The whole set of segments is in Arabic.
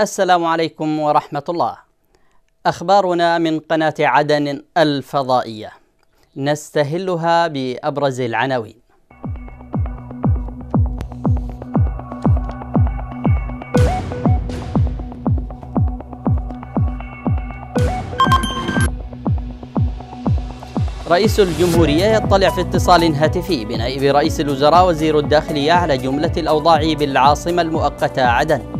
السلام عليكم ورحمة الله. أخبارنا من قناة عدن الفضائية. نستهلها بأبرز العناوين. رئيس الجمهورية يطلع في اتصال هاتفي بنائب رئيس الوزراء وزير الداخلية على جملة الأوضاع بالعاصمة المؤقتة عدن.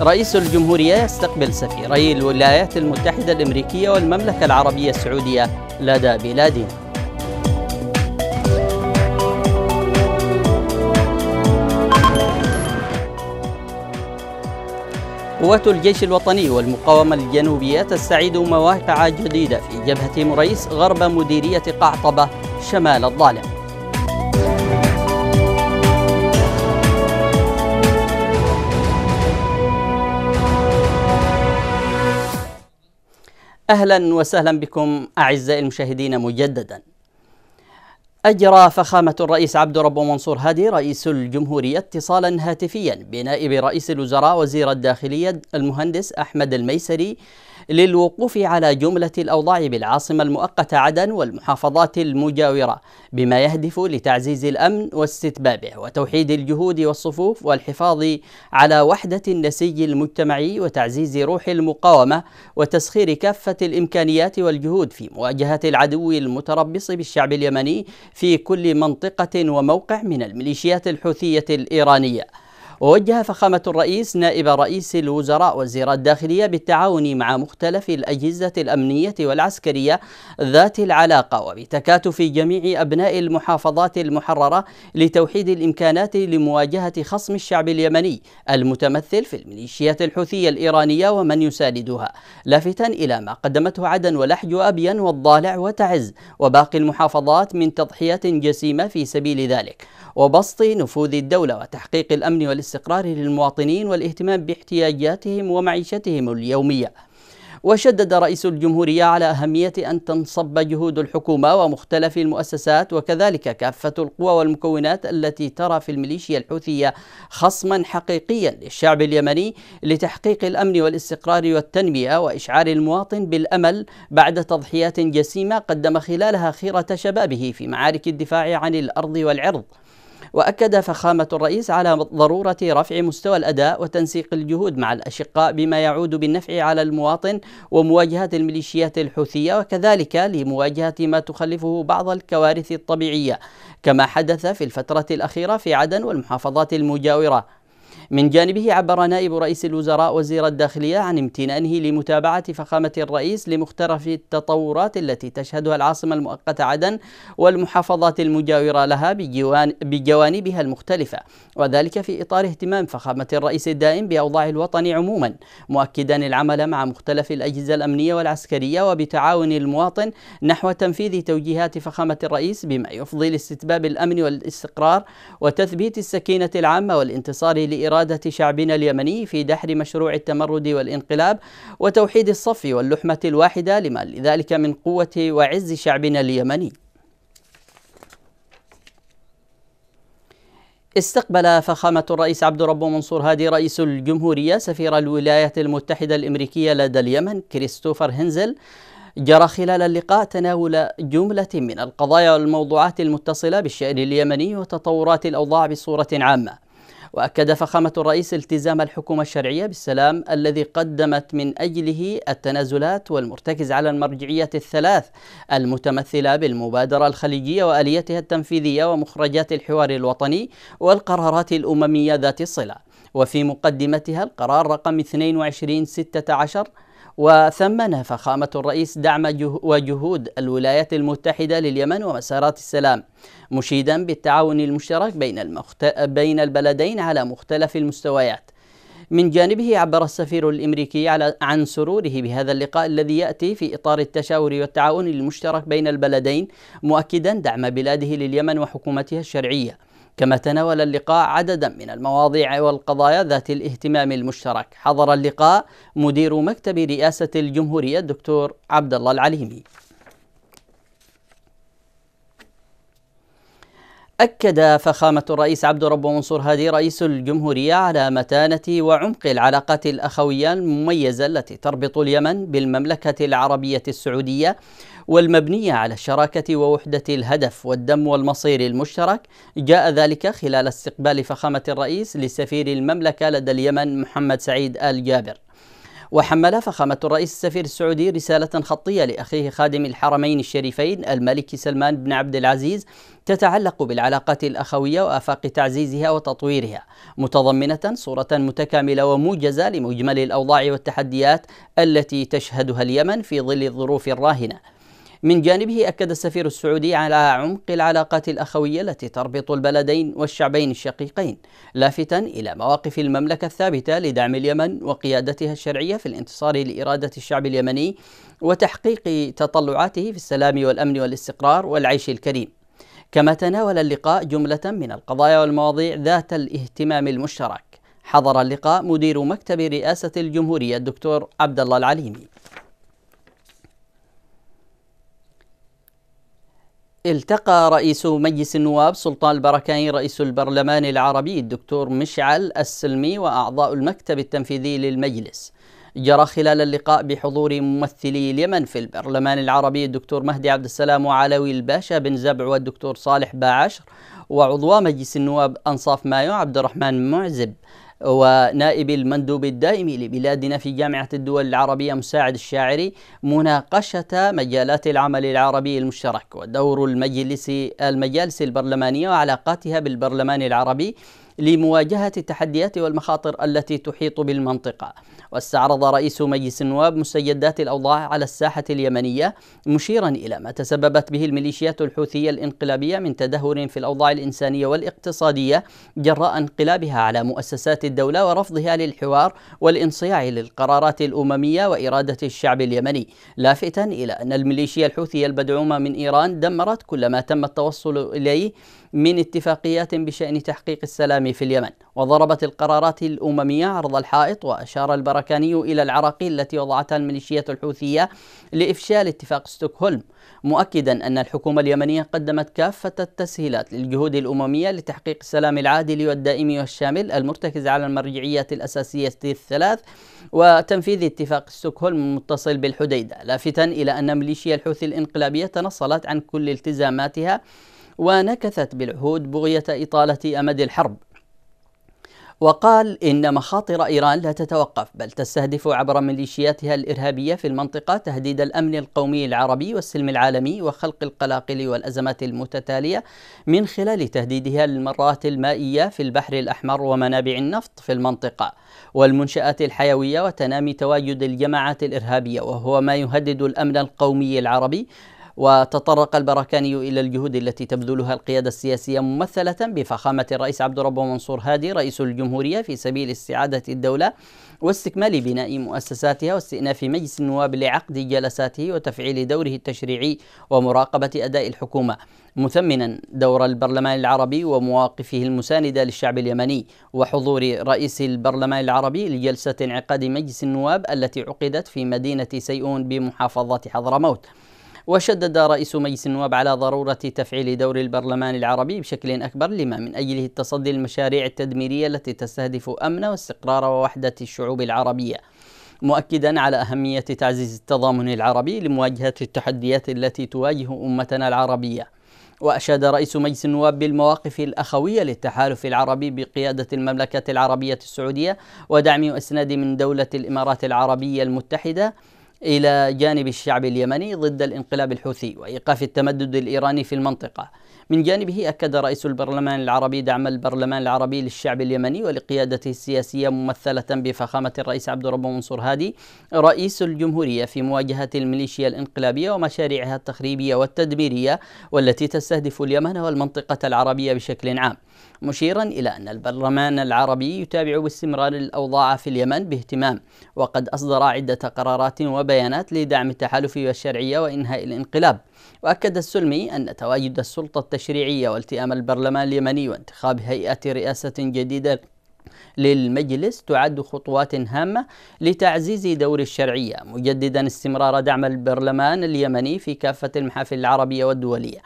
رئيس الجمهورية يستقبل سفيري الولايات المتحدة الأمريكية والمملكة العربية السعودية لدى بلادنا قوات الجيش الوطني والمقاومة الجنوبية تستعيد مواقع جديدة في جبهة مريس غرب مديرية قعطبة شمال الضالع اهلا وسهلا بكم اعزائي المشاهدين مجددا. أجرى فخامة الرئيس عبد رب منصور هادي رئيس الجمهورية اتصالا هاتفيا بنائب رئيس الوزراء وزير الداخلية المهندس أحمد الميسري للوقوف على جملة الأوضاع بالعاصمة المؤقتة عدن والمحافظات المجاورة بما يهدف لتعزيز الأمن واستتبابه وتوحيد الجهود والصفوف والحفاظ على وحدة النسيج المجتمعي وتعزيز روح المقاومة وتسخير كافة الإمكانيات والجهود في مواجهة العدو المتربص بالشعب اليمني في كل منطقة وموقع من الميليشيات الحوثية الإيرانية ووجه فخامة الرئيس نائب رئيس الوزراء وزير الداخلية بالتعاون مع مختلف الأجهزة الأمنية والعسكرية ذات العلاقة وبتكاتف جميع أبناء المحافظات المحررة لتوحيد الإمكانات لمواجهة خصم الشعب اليمني المتمثل في الميليشيات الحوثية الإيرانية ومن يساندها لافتا إلى ما قدمته عدن ولحج وأبين والضالع وتعز وباقي المحافظات من تضحيات جسيمة في سبيل ذلك وبسط نفوذ الدولة وتحقيق الأمن والاستقرار الاستقرار للمواطنين والاهتمام باحتياجاتهم ومعيشتهم اليوميه وشدد رئيس الجمهورية على أهمية أن تنصب جهود الحكومة ومختلف المؤسسات وكذلك كافة القوى والمكونات التي ترى في الميليشيا الحوثية خصما حقيقيا للشعب اليمني لتحقيق الأمن والاستقرار والتنمية وإشعار المواطن بالأمل بعد تضحيات جسيمة قدم خلالها خيرة شبابه في معارك الدفاع عن الأرض والعرض وأكد فخامة الرئيس على ضرورة رفع مستوى الأداء وتنسيق الجهود مع الأشقاء بما يعود بالنفع على المواطن ومواجهة الميليشيات الحوثية وكذلك لمواجهة ما تخلفه بعض الكوارث الطبيعية كما حدث في الفترة الأخيرة في عدن والمحافظات المجاورة من جانبه عبر نائب رئيس الوزراء وزير الداخلية عن امتنانه لمتابعة فخامة الرئيس لمختلف التطورات التي تشهدها العاصمة المؤقتة عدن والمحافظات المجاورة لها بجوانبها المختلفة وذلك في إطار اهتمام فخامة الرئيس الدائم بأوضاع الوطن عموما مؤكدا العمل مع مختلف الأجهزة الأمنية والعسكرية وبتعاون المواطن نحو تنفيذ توجيهات فخامة الرئيس بما يفضي لاستتباب الأمن والاستقرار وتثبيت السكينة العامة والانتصار إرادة شعبنا اليمني في دحر مشروع التمرد والانقلاب وتوحيد الصف واللحمة الواحدة لما لذلك من قوة وعز شعبنا اليمني استقبل فخامة الرئيس عبد ربه منصور هادي رئيس الجمهورية سفير الولايات المتحدة الأمريكية لدى اليمن كريستوفر هنزل جرى خلال اللقاء تناول جملة من القضايا والموضوعات المتصلة بالشأن اليمني وتطورات الأوضاع بصورة عامة وأكد فخامة الرئيس التزام الحكومة الشرعية بالسلام الذي قدمت من أجله التنازلات والمرتكز على المرجعية الثلاث المتمثلة بالمبادرة الخليجية وآليتها التنفيذية ومخرجات الحوار الوطني والقرارات الأممية ذات الصلة وفي مقدمتها القرار رقم 2216 وثمن فخامة الرئيس دعم وجهود الولايات المتحدة لليمن ومسارات السلام مشيدا بالتعاون المشترك بين, المخت... بين البلدين على مختلف المستويات من جانبه عبر السفير الامريكي على عن سروره بهذا اللقاء الذي ياتي في اطار التشاور والتعاون المشترك بين البلدين مؤكدا دعم بلاده لليمن وحكومتها الشرعيه كما تناول اللقاء عددا من المواضيع والقضايا ذات الاهتمام المشترك حضر اللقاء مدير مكتب رئاسة الجمهورية الدكتور عبد الله العليمي أكد فخامة الرئيس عبد ربه منصور هادي رئيس الجمهورية على متانة وعمق العلاقات الأخوية المميزة التي تربط اليمن بالمملكة العربية السعودية والمبنية على الشراكة ووحدة الهدف والدم والمصير المشترك جاء ذلك خلال استقبال فخامة الرئيس لسفير المملكة لدى اليمن محمد سعيد آل جابر وحمل فخامة الرئيس السفير السعودي رسالة خطية لأخيه خادم الحرمين الشريفين الملك سلمان بن عبد العزيز تتعلق بالعلاقات الأخوية وآفاق تعزيزها وتطويرها متضمنة صورة متكاملة وموجزة لمجمل الأوضاع والتحديات التي تشهدها اليمن في ظل الظروف الراهنة من جانبه أكد السفير السعودي على عمق العلاقات الأخوية التي تربط البلدين والشعبين الشقيقين لافتا إلى مواقف المملكة الثابتة لدعم اليمن وقيادتها الشرعية في الانتصار لإرادة الشعب اليمني وتحقيق تطلعاته في السلام والأمن والاستقرار والعيش الكريم كما تناول اللقاء جملة من القضايا والمواضيع ذات الاهتمام المشترك حضر اللقاء مدير مكتب رئاسة الجمهورية الدكتور عبد الله العليمي التقى رئيس مجلس النواب سلطان البركاني رئيس البرلمان العربي الدكتور مشعل السلمي وأعضاء المكتب التنفيذي للمجلس جرى خلال اللقاء بحضور ممثلي اليمن في البرلمان العربي الدكتور مهدي عبد السلام وعلوي الباشا بن زبع والدكتور صالح باعشر وعضوا مجلس النواب أنصاف مايو عبد الرحمن معزب ونائب المندوب الدائم لبلادنا في جامعة الدول العربية مساعد الشاعري مناقشة مجالات العمل العربي المشترك ودور المجلس المجالس البرلمانية وعلاقاتها بالبرلمان العربي لمواجهة التحديات والمخاطر التي تحيط بالمنطقة واستعرض رئيس مجلس النواب مستجدات الأوضاع على الساحة اليمنية مشيرا إلى ما تسببت به الميليشيات الحوثية الإنقلابية من تدهور في الأوضاع الإنسانية والاقتصادية جراء انقلابها على مؤسسات الدولة ورفضها للحوار والانصياع للقرارات الأممية وإرادة الشعب اليمني لافتا إلى أن الميليشيا الحوثية البدعومة من إيران دمرت كل ما تم التوصل إليه من اتفاقيات بشأن تحقيق السلام في اليمن وضربت القرارات الأممية عرض الحائط وأشار البركاني إلى العراقيل التي وضعتها الميليشيات الحوثية لإفشال اتفاق ستوكهولم مؤكدا أن الحكومة اليمنية قدمت كافة التسهيلات للجهود الأممية لتحقيق السلام العادل والدائم والشامل المرتكز على المرجعيات الأساسية الثلاث وتنفيذ اتفاق ستوكهولم المتصل بالحديدة لافتا إلى أن ميليشيا الحوثي الإنقلابية تنصلت عن كل التزاماتها ونكثت بالعهود بغية إطالة أمد الحرب وقال إن مخاطر إيران لا تتوقف بل تستهدف عبر ميليشياتها الإرهابية في المنطقة تهديد الأمن القومي العربي والسلم العالمي وخلق القلاقل والأزمات المتتالية من خلال تهديدها للمرات المائية في البحر الأحمر ومنابع النفط في المنطقة والمنشآت الحيوية وتنامي تواجد الجماعات الإرهابية وهو ما يهدد الأمن القومي العربي وتطرق البركاني إلى الجهود التي تبذلها القيادة السياسية ممثلة بفخامة الرئيس عبد الرب منصور هادي رئيس الجمهورية في سبيل استعادة الدولة واستكمال بناء مؤسساتها واستئناف مجلس النواب لعقد جلساته وتفعيل دوره التشريعي ومراقبة أداء الحكومة مثمنا دور البرلمان العربي ومواقفه المساندة للشعب اليمني وحضور رئيس البرلمان العربي لجلسة انعقاد مجلس النواب التي عقدت في مدينة سيئون بمحافظة حضرموت وشدد رئيس مجلس النواب على ضرورة تفعيل دور البرلمان العربي بشكل أكبر لما من أجله التصدي للمشاريع التدميرية التي تستهدف أمن واستقرار ووحدة الشعوب العربية مؤكدا على أهمية تعزيز التضامن العربي لمواجهة التحديات التي تواجه أمتنا العربية وأشاد رئيس مجلس النواب بالمواقف الأخوية للتحالف العربي بقيادة المملكة العربية السعودية ودعم وإسناد من دولة الإمارات العربية المتحدة إلى جانب الشعب اليمني ضد الانقلاب الحوثي وإيقاف التمدد الإيراني في المنطقة من جانبه أكد رئيس البرلمان العربي دعم البرلمان العربي للشعب اليمني ولقيادته السياسية ممثلة بفخامة الرئيس عبد الرب منصور هادي رئيس الجمهورية في مواجهة الميليشيا الانقلابية ومشاريعها التخريبية والتدميرية والتي تستهدف اليمن والمنطقة العربية بشكل عام مشيرا إلى أن البرلمان العربي يتابع باستمرار الأوضاع في اليمن باهتمام وقد أصدر عدة قرارات وبيانات لدعم التحالف والشرعية وإنهاء الانقلاب وأكد السلمي أن تواجد السلطة التشريعية والتئام البرلمان اليمني وانتخاب هيئة رئاسة جديدة للمجلس تعد خطوات هامة لتعزيز دور الشرعية مجددا استمرار دعم البرلمان اليمني في كافة المحافل العربية والدولية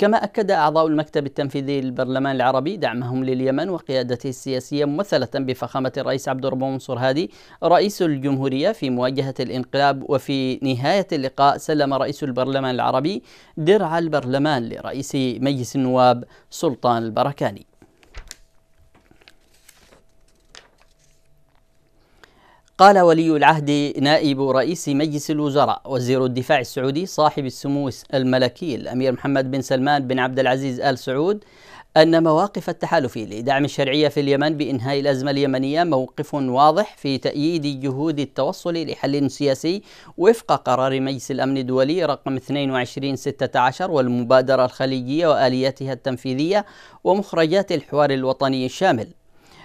كما أكد أعضاء المكتب التنفيذي للبرلمان العربي دعمهم لليمن وقيادته السياسية ممثلة بفخامة الرئيس عبد الرب منصور هادي رئيس الجمهورية في مواجهة الانقلاب وفي نهاية اللقاء سلم رئيس البرلمان العربي درع البرلمان لرئيس مجلس النواب سلطان البركاني قال ولي العهد نائب رئيس مجلس الوزراء وزير الدفاع السعودي صاحب السمو الملكي الامير محمد بن سلمان بن عبد العزيز ال سعود ان مواقف التحالف لدعم الشرعيه في اليمن بانهاء الازمه اليمنيه موقف واضح في تاييد جهود التوصل لحل سياسي وفق قرار مجلس الامن الدولي رقم 2216 والمبادره الخليجيه والياتها التنفيذيه ومخرجات الحوار الوطني الشامل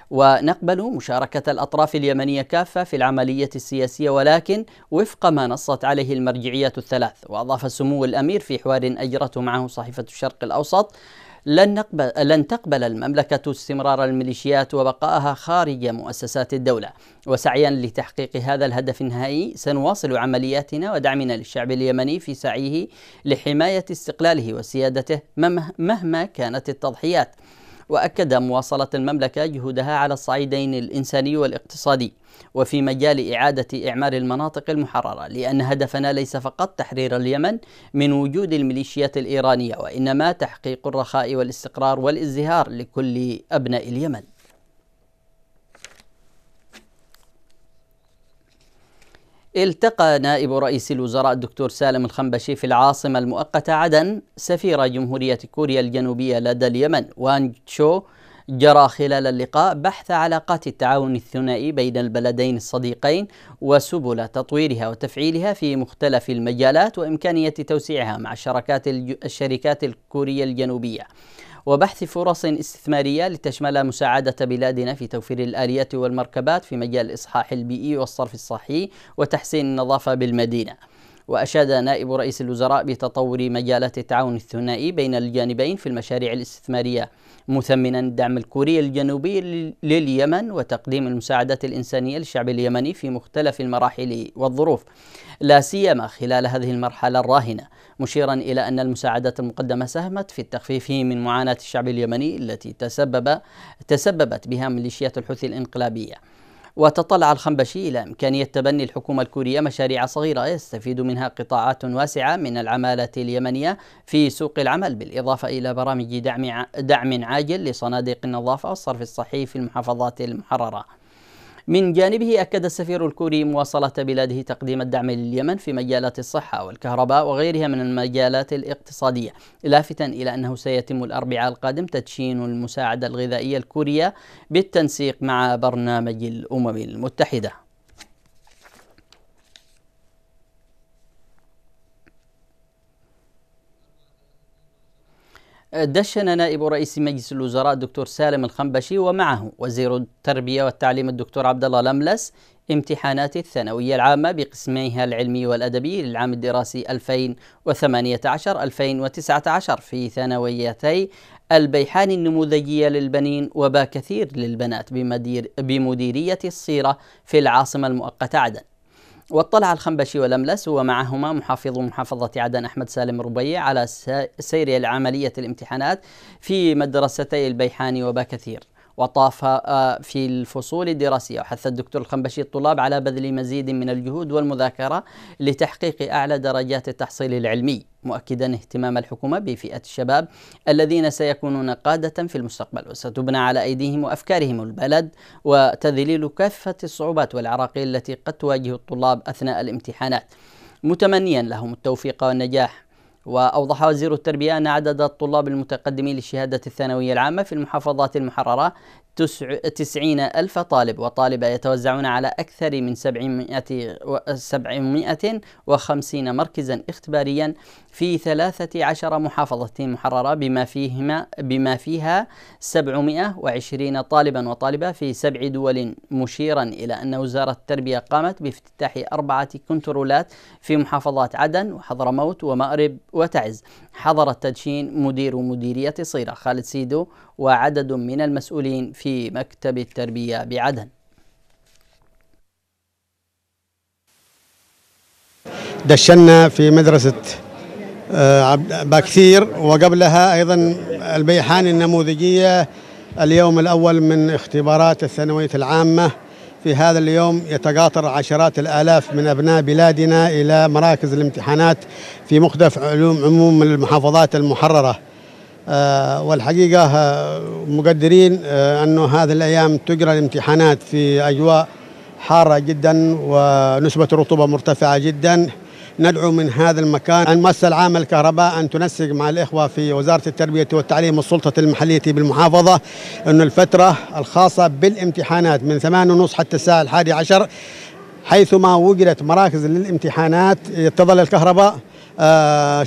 ونقبل مشاركة الأطراف اليمنية كافة في العملية السياسية ولكن وفق ما نصت عليه المرجعيات الثلاث وأضاف سمو الأمير في حوار أجرته معه صحيفة الشرق الأوسط لن, نقبل لن تقبل المملكة استمرار الميليشيات وبقائها خارج مؤسسات الدولة وسعيا لتحقيق هذا الهدف النهائي سنواصل عملياتنا ودعمنا للشعب اليمني في سعيه لحماية استقلاله وسيادته مهما كانت التضحيات وأكد مواصلة المملكة جهودها على الصعيدين الإنساني والاقتصادي وفي مجال إعادة إعمار المناطق المحررة لأن هدفنا ليس فقط تحرير اليمن من وجود الميليشيات الإيرانية وإنما تحقيق الرخاء والاستقرار والازدهار لكل أبناء اليمن التقى نائب رئيس الوزراء الدكتور سالم الخنبشي في العاصمة المؤقتة عدن سفير جمهورية كوريا الجنوبية لدى اليمن وانج تشو جرى خلال اللقاء بحث علاقات التعاون الثنائي بين البلدين الصديقين وسبل تطويرها وتفعيلها في مختلف المجالات وإمكانية توسيعها مع الشركات الشركات الكورية الجنوبية وبحث فرص استثمارية لتشمل مساعدة بلادنا في توفير الآليات والمركبات في مجال الإصحاح البيئي والصرف الصحي وتحسين النظافة بالمدينة وأشاد نائب رئيس الوزراء بتطور مجالات التعاون الثنائي بين الجانبين في المشاريع الاستثمارية مثمنا الدعم الكوري الجنوبي لليمن وتقديم المساعدات الإنسانية للشعب اليمني في مختلف المراحل والظروف لا سيما خلال هذه المرحلة الراهنة مشيرا إلى أن المساعدات المقدمة ساهمت في التخفيف من معاناة الشعب اليمني التي تسبب تسببت بها ميليشيات الحوثي الانقلابية وتطلع الخنبشي إلى إمكانية تبني الحكومة الكورية مشاريع صغيرة يستفيد منها قطاعات واسعة من العمالة اليمنية في سوق العمل بالإضافة إلى برامج دعم عاجل لصناديق النظافة والصرف الصحي في المحافظات المحررة من جانبه أكد السفير الكوري مواصلة بلاده تقديم الدعم لليمن في مجالات الصحة والكهرباء وغيرها من المجالات الاقتصادية لافتا إلى أنه سيتم الأربعاء القادم تدشين المساعدة الغذائية الكورية بالتنسيق مع برنامج الأمم المتحدة دشن نائب رئيس مجلس الوزراء الدكتور سالم الخنبشي ومعه وزير التربية والتعليم الدكتور عبد الله لملس امتحانات الثانوية العامة بقسميها العلمي والأدبي للعام الدراسي 2018-2019 في ثانويتي البيحان النموذجية للبنين وباكثير للبنات بمدير بمديرية الصيرة في العاصمة المؤقتة عدن واطلع الخنبشي والأملس ومعهما محافظ محافظة عدن أحمد سالم ربيع على سير العملية الامتحانات في مدرستي البيحاني وباكثير وطاف آه، في الفصول الدراسية وحث الدكتور الخنبشي الطلاب على بذل مزيد من الجهود والمذاكرة لتحقيق أعلى درجات التحصيل العلمي مؤكدا اهتمام الحكومة بفئة الشباب الذين سيكونون قادة في المستقبل وستبنى على أيديهم وأفكارهم البلد وتذليل كافة الصعوبات والعراقيل التي قد تواجه الطلاب أثناء الامتحانات متمنيا لهم التوفيق والنجاح وأوضح وزير التربية أن عدد الطلاب المتقدمين للشهادة الثانوية العامة في المحافظات المحررة تسعين ألف طالب وطالبة يتوزعون على أكثر من سبعمائة وخمسين مركزا اختباريا في ثلاثة عشر محافظة محررة بما فيهما بما فيها سبعمائة وعشرين طالبا وطالبة في سبع دول مشيرا إلى أن وزارة التربية قامت بافتتاح أربعة كنترولات في محافظات عدن وحضرموت ومأرب وتعز حضر التدشين مدير مديرية صيرة خالد سيدو وعدد من المسؤولين في مكتب التربية بعدن دشنا في مدرسة آه، باكثير وقبلها أيضا البيحان النموذجية اليوم الأول من اختبارات الثانوية العامة في هذا اليوم يتقاطر عشرات الآلاف من أبناء بلادنا إلى مراكز الامتحانات في مختلف علوم عموم المحافظات المحررة آه، والحقيقة آه، مقدرين آه، أنه هذه الأيام تجرى الامتحانات في أجواء حارة جدا ونسبة الرطوبة مرتفعة جدا ندعو من هذا المكان المؤسسة العامة للكهرباء أن تنسق مع الإخوة في وزارة التربية والتعليم والسلطة المحلية بالمحافظة أن الفترة الخاصة بالامتحانات من 8:30 حتى الساعة الحادي عشر حيثما وجدت مراكز للامتحانات تظل الكهرباء آه،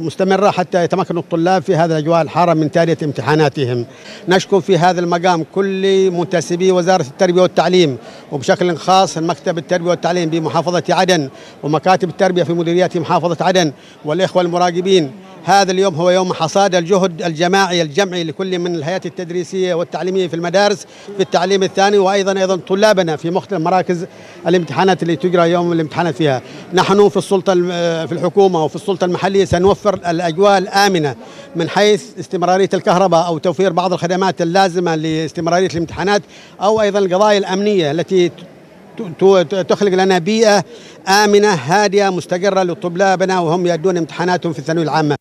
مستمرة حتى يتمكن الطلاب في هذه الأجواء الحارة من تالية امتحاناتهم نشكر في هذا المقام كل منتسبي وزارة التربية والتعليم وبشكل خاص مكتب التربية والتعليم بمحافظة عدن ومكاتب التربية في مديريات محافظة عدن والإخوة المراقبين هذا اليوم هو يوم حصاد الجهد الجماعي الجمعي لكل من الهيئات التدريسية والتعليمية في المدارس في التعليم الثاني وأيضا أيضا طلابنا في مختلف مراكز الامتحانات اللي تجرى يوم الامتحانات فيها نحن في السلطة في الحكومة وفي السلطة المحلية سنوفر الأجواء الآمنة من حيث استمرارية الكهرباء أو توفير بعض الخدمات اللازمة لاستمرارية الامتحانات أو أيضا القضايا الأمنية التي تخلق لنا بيئة آمنة هادئة مستقرة لطلابنا وهم يأدون امتحاناتهم في الثانوية العامة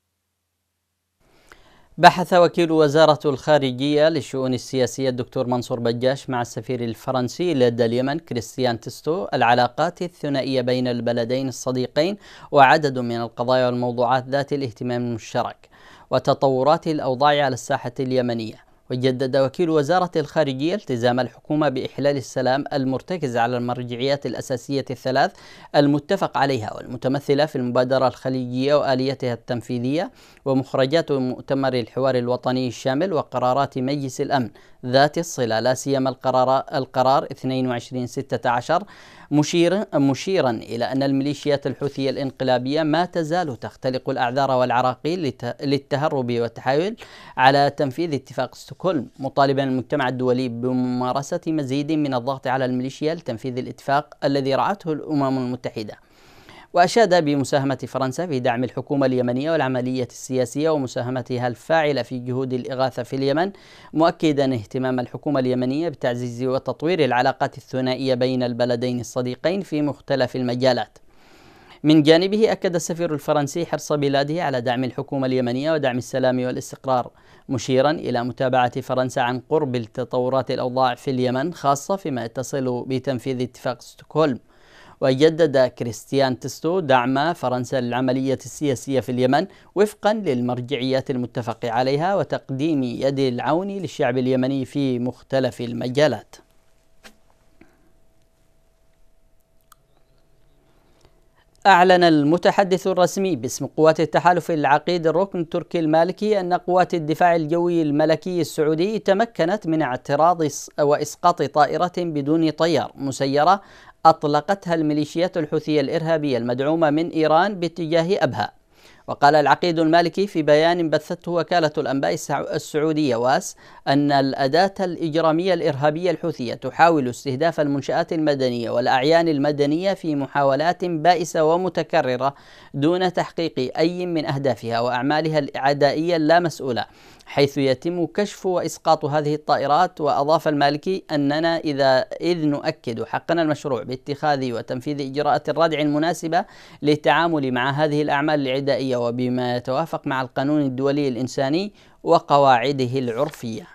بحث وكيل وزارة الخارجية للشؤون السياسية الدكتور منصور بجاش مع السفير الفرنسي لدى اليمن كريستيان تستو العلاقات الثنائية بين البلدين الصديقين وعدد من القضايا والموضوعات ذات الاهتمام المشترك وتطورات الأوضاع على الساحة اليمنية وجدد وكيل وزارة الخارجية التزام الحكومة بإحلال السلام المرتكز على المرجعيات الأساسية الثلاث المتفق عليها والمتمثلة في المبادرة الخليجية وآليتها التنفيذية ومخرجات مؤتمر الحوار الوطني الشامل وقرارات مجلس الأمن ذات الصلة لا سيما القرار القرار 22 16 مشير مشيرا إلى أن الميليشيات الحوثية الإنقلابية ما تزال تختلق الأعذار والعراقيل للتهرب والتحايل على تنفيذ اتفاق ستوكهولم مطالبا المجتمع الدولي بممارسة مزيد من الضغط على الميليشيا لتنفيذ الاتفاق الذي رعته الأمم المتحدة وأشاد بمساهمة فرنسا في دعم الحكومة اليمنية والعملية السياسية ومساهمتها الفاعلة في جهود الإغاثة في اليمن مؤكدا اهتمام الحكومة اليمنية بتعزيز وتطوير العلاقات الثنائية بين البلدين الصديقين في مختلف المجالات من جانبه أكد السفير الفرنسي حرص بلاده على دعم الحكومة اليمنية ودعم السلام والاستقرار مشيرا إلى متابعة فرنسا عن قرب التطورات الأوضاع في اليمن خاصة فيما يتصل بتنفيذ اتفاق ستوكهولم وجدد كريستيان تستو دعم فرنسا للعملية السياسية في اليمن وفقا للمرجعيات المتفق عليها وتقديم يد العون للشعب اليمني في مختلف المجالات أعلن المتحدث الرسمي باسم قوات التحالف العقيد الركن التركي المالكي أن قوات الدفاع الجوي الملكي السعودي تمكنت من اعتراض وإسقاط طائرة بدون طيار مسيرة أطلقتها الميليشيات الحوثية الإرهابية المدعومة من إيران باتجاه أبها وقال العقيد المالكي في بيان بثته وكالة الأنباء السعودية واس أن الأداة الإجرامية الإرهابية الحوثية تحاول استهداف المنشآت المدنية والأعيان المدنية في محاولات بائسة ومتكررة دون تحقيق أي من أهدافها وأعمالها العدائية اللامسؤولة حيث يتم كشف وإسقاط هذه الطائرات وأضاف المالكي أننا إذا إذ نؤكد حقنا المشروع باتخاذ وتنفيذ إجراءات الردع المناسبة للتعامل مع هذه الأعمال العدائية وبما يتوافق مع القانون الدولي الإنساني وقواعده العرفيه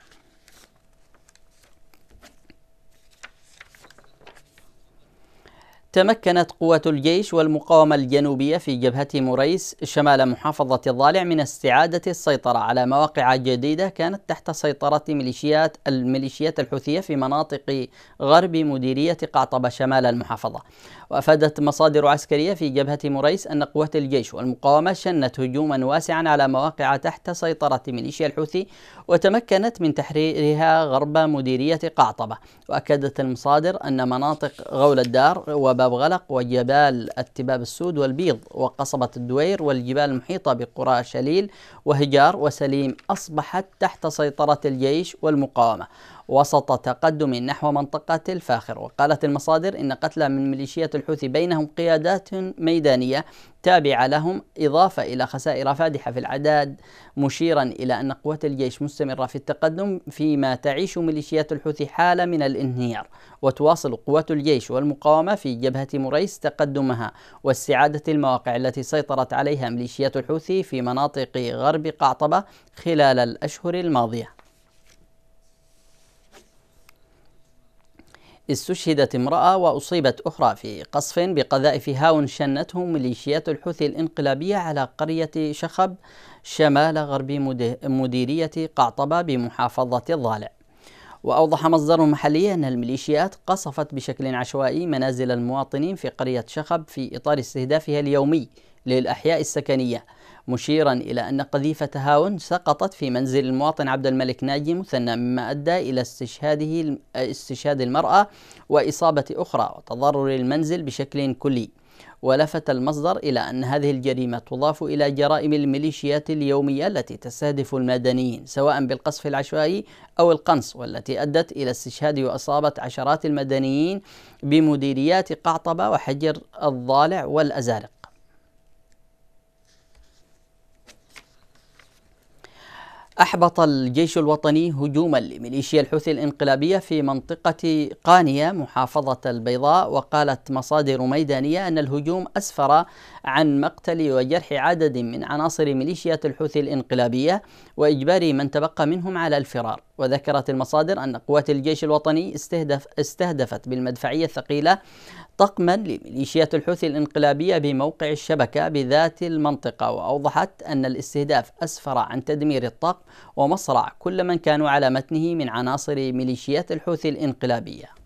تمكنت قوات الجيش والمقاومة الجنوبية في جبهة مريس شمال محافظة الضالع من استعادة السيطرة على مواقع جديدة كانت تحت سيطرة ميليشيات الميليشيات الحوثية في مناطق غرب مديرية قعطبة شمال المحافظة وأفادت مصادر عسكرية في جبهة مريس أن قوات الجيش والمقاومة شنت هجوما واسعا على مواقع تحت سيطرة ميليشيا الحوثي وتمكنت من تحريرها غرب مديرية قعطبة وأكدت المصادر أن مناطق غول الدار وب باب غلق وجبال التباب السود والبيض وقصبة الدوير والجبال المحيطة بقرى شليل وهجار وسليم أصبحت تحت سيطرة الجيش والمقاومة وسط تقدم نحو منطقة الفاخر وقالت المصادر إن قتلى من ميليشيات الحوثي بينهم قيادات ميدانية تابعة لهم إضافة إلى خسائر فادحة في العداد مشيرا إلى أن قوة الجيش مستمرة في التقدم فيما تعيش ميليشيات الحوثي حالة من الانهيار وتواصل قوات الجيش والمقاومة في جبهة مريس تقدمها واستعادة المواقع التي سيطرت عليها ميليشيات الحوثي في مناطق غرب قعطبة خلال الأشهر الماضية استشهدت امرأة وأصيبت أخرى في قصف بقذائف هاون شنته ميليشيات الحوثي الانقلابية على قرية شخب شمال غرب مديرية قعطبة بمحافظة الضالع وأوضح مصدر محلي أن الميليشيات قصفت بشكل عشوائي منازل المواطنين في قرية شخب في إطار استهدافها اليومي للأحياء السكنية مشيرا إلى أن قذيفة هاون سقطت في منزل المواطن عبد الملك ناجي مثنى مما أدى إلى استشهاده استشهاد المرأة وإصابة أخرى وتضرر المنزل بشكل كلي ولفت المصدر إلى أن هذه الجريمة تضاف إلى جرائم الميليشيات اليومية التي تستهدف المدنيين سواء بالقصف العشوائي أو القنص والتي أدت إلى استشهاد وأصابة عشرات المدنيين بمديريات قعطبة وحجر الضالع والأزارق أحبط الجيش الوطني هجوما لميليشيا الحوثي الإنقلابية في منطقة قانية محافظة البيضاء وقالت مصادر ميدانية أن الهجوم أسفر عن مقتل وجرح عدد من عناصر ميليشيات الحوثي الانقلابية وإجبار من تبقى منهم على الفرار وذكرت المصادر أن قوات الجيش الوطني استهدف استهدفت بالمدفعية الثقيلة طقما لميليشيات الحوثي الانقلابية بموقع الشبكة بذات المنطقة وأوضحت أن الاستهداف أسفر عن تدمير الطقم ومصرع كل من كانوا على متنه من عناصر ميليشيات الحوثي الانقلابية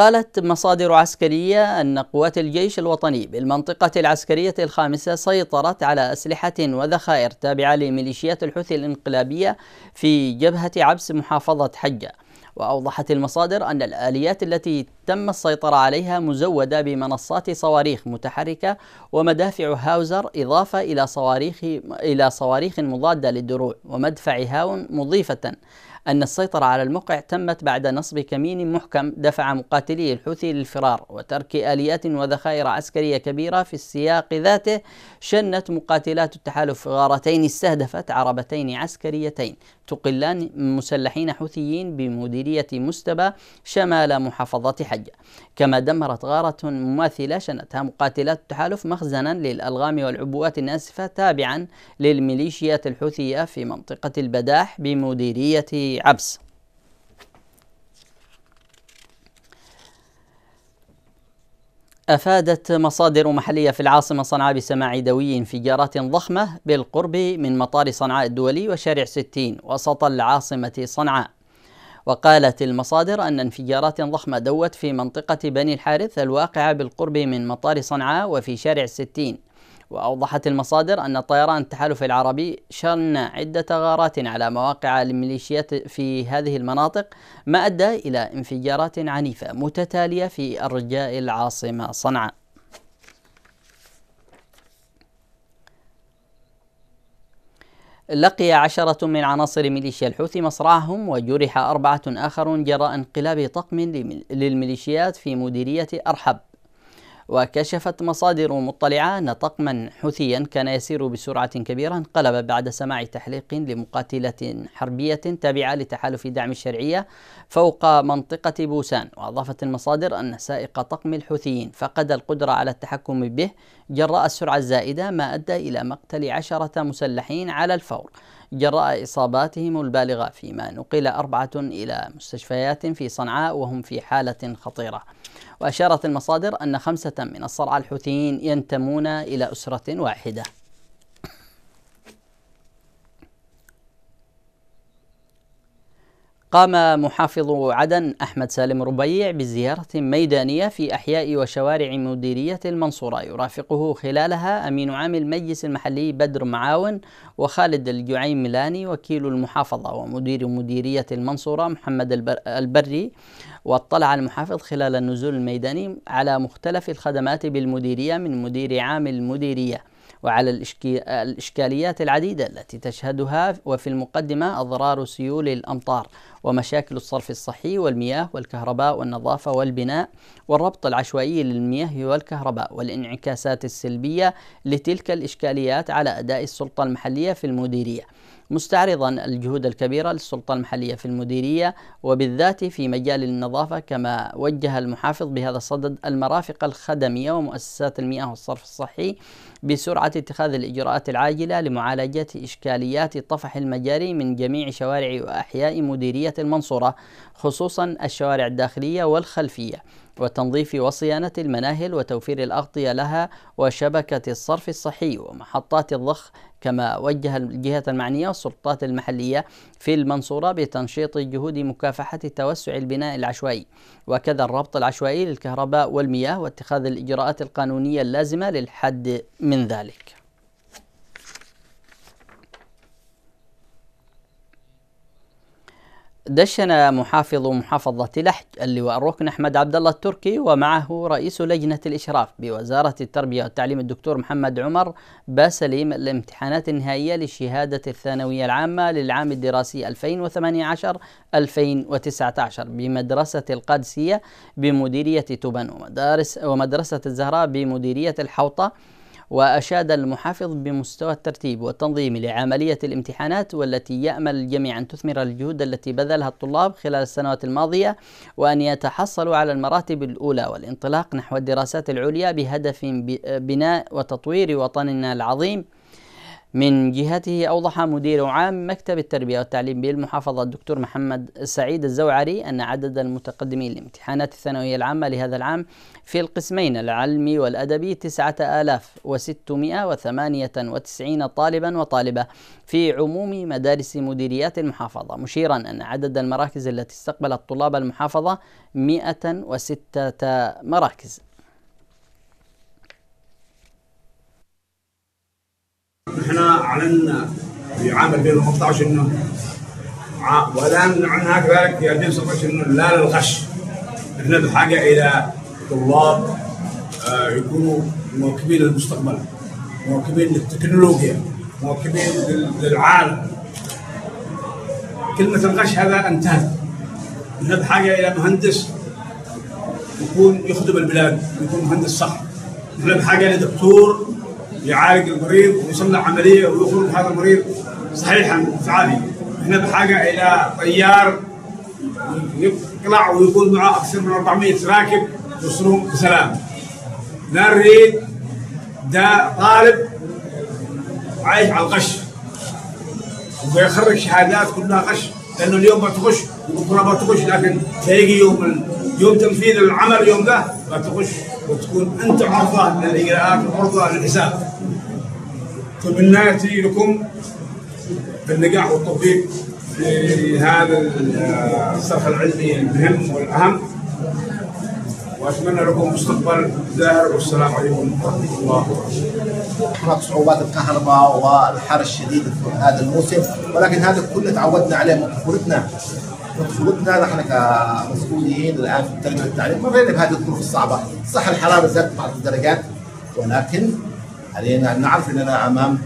قالت مصادر عسكرية أن قوات الجيش الوطني بالمنطقة العسكرية الخامسة سيطرت على أسلحة وذخائر تابعة لميليشيات الحوثي الانقلابية في جبهة عبس محافظة حجة وأوضحت المصادر أن الآليات التي تم السيطرة عليها مزودة بمنصات صواريخ متحركة ومدافع هاوزر إضافة إلى صواريخ إلى صواريخ مضادة للدروع ومدفع هاون مضيفة أن السيطرة على الموقع تمت بعد نصب كمين محكم دفع مقاتلي الحوثي للفرار وترك آليات وذخائر عسكرية كبيرة في السياق ذاته شنت مقاتلات التحالف غارتين استهدفت عربتين عسكريتين تقلان مسلحين حوثيين بمديرية مستبى شمال محافظة حجة كما دمرت غارة مماثلة شنتها مقاتلات التحالف مخزنا للألغام والعبوات الناسفة تابعا للميليشيات الحوثية في منطقة البداح بمديرية عبس أفادت مصادر محلية في العاصمة صنعاء بسماع دوي انفجارات ضخمة بالقرب من مطار صنعاء الدولي وشارع 60 وسط العاصمة صنعاء وقالت المصادر أن انفجارات ضخمة دوت في منطقة بني الحارث الواقعة بالقرب من مطار صنعاء وفي شارع 60 وأوضحت المصادر أن الطيران التحالفي العربي شن عدة غارات على مواقع الميليشيات في هذه المناطق ما أدى إلى انفجارات عنيفة متتالية في أرجاء العاصمة صنعاء لقي عشرة من عناصر ميليشيا الحوثي مصرعهم وجرح أربعة آخرون جراء انقلاب طقم للميليشيات في مديرية أرحب وكشفت مصادر مطلعة أن طقما حوثيا كان يسير بسرعة كبيرة انقلب بعد سماع تحليق لمقاتلة حربية تابعة لتحالف دعم الشرعية فوق منطقة بوسان وأضافت المصادر أن سائق طقم الحوثيين فقد القدرة على التحكم به جراء السرعة الزائدة ما أدى إلى مقتل عشرة مسلحين على الفور جراء إصاباتهم البالغة فيما نقل أربعة إلى مستشفيات في صنعاء وهم في حالة خطيرة وأشارت المصادر أن خمسة من الصرعى الحوثيين ينتمون إلى أسرة واحدة قام محافظ عدن أحمد سالم ربيع بزيارة ميدانية في أحياء وشوارع مديرية المنصورة يرافقه خلالها أمين عام المجلس المحلي بدر معاون وخالد الجعيم ملاني وكيل المحافظة ومدير مديرية المنصورة محمد البري واطلع المحافظ خلال النزول الميداني على مختلف الخدمات بالمديرية من مدير عام المديرية وعلى الإشكاليات العديدة التي تشهدها وفي المقدمة أضرار سيول الأمطار ومشاكل الصرف الصحي والمياه والكهرباء والنظافة والبناء والربط العشوائي للمياه والكهرباء والانعكاسات السلبية لتلك الإشكاليات على أداء السلطة المحلية في المديرية مستعرضا الجهود الكبيرة للسلطة المحلية في المديرية وبالذات في مجال النظافة كما وجه المحافظ بهذا الصدد المرافق الخدمية ومؤسسات المياه والصرف الصحي بسرعة اتخاذ الإجراءات العاجلة لمعالجة إشكاليات طفح المجاري من جميع شوارع وأحياء مديرية المنصورة خصوصا الشوارع الداخلية والخلفية وتنظيف وصيانة المناهل وتوفير الأغطية لها وشبكة الصرف الصحي ومحطات الضخ كما وجه الجهات المعنية والسلطات المحلية في المنصورة بتنشيط جهود مكافحة توسع البناء العشوائي وكذا الربط العشوائي للكهرباء والمياه واتخاذ الإجراءات القانونية اللازمة للحد من ذلك دشن محافظ محافظة لحج اللواء الركن أحمد عبد الله التركي ومعه رئيس لجنة الإشراف بوزارة التربية والتعليم الدكتور محمد عمر باسليم الامتحانات النهائية لشهادة الثانوية العامة للعام الدراسي 2018-2019 بمدرسة القادسية بمديرية تبن ومدارس ومدرسة الزهراء بمديرية الحوطة وأشاد المحافظ بمستوى الترتيب والتنظيم لعملية الامتحانات والتي يأمل الجميع أن تثمر الجهود التي بذلها الطلاب خلال السنوات الماضية وأن يتحصلوا على المراتب الأولى والانطلاق نحو الدراسات العليا بهدف بناء وتطوير وطننا العظيم من جهته أوضح مدير عام مكتب التربية والتعليم بالمحافظة الدكتور محمد سعيد الزوعري أن عدد المتقدمين لامتحانات الثانوية العامة لهذا العام في القسمين العلمي والأدبي 9698 طالبا وطالبة في عموم مدارس مديريات المحافظة مشيرا أن عدد المراكز التي استقبلت طلاب المحافظة 106 مراكز احنا اعلنا في عام 2015 انه والان عنها كذلك في 2017 انه لا للغش احنا بحاجه الى طلاب آه، يكونوا مواكبين للمستقبل مواكبين للتكنولوجيا مواكبين للعالم كلمة الغش هذا انتهت احنا بحاجة إلى مهندس يكون يخدم البلاد يكون مهندس صح احنا بحاجة إلى دكتور يعالج المريض ويصنع عمليه ويخرج هذا المريض صحيحا سعادي احنا بحاجه الى طيار يطلع ويكون معه اكثر من 400 راكب يوصلهم بسلام لا نريد دا طالب عايش على الغش وبيخرج شهادات كلها غش لانه اليوم ما تخش وبكره تخش لكن سيجي يوم يوم تنفيذ العمل يوم ده تخش وتكون انت عرضه للاجراءات وعرضه للحساب تمنى ناتي لكم بالنجاح والتوفيق في هذا الصرف العلمي المهم والاهم واتمنى لكم مستقبل زاهر والسلام عليكم ورحمه الله وبركاته. صعوبات الكهرباء والحر الشديد في هذا الموسم ولكن هذا كله تعودنا عليه من طفولتنا من طفولتنا نحن كمسؤولين الان في التربيه والتعليم مرينا بهذه الظروف الصعبه، صح الحراره زادت بعض الدرجات ولكن علينا ان نعرف اننا امام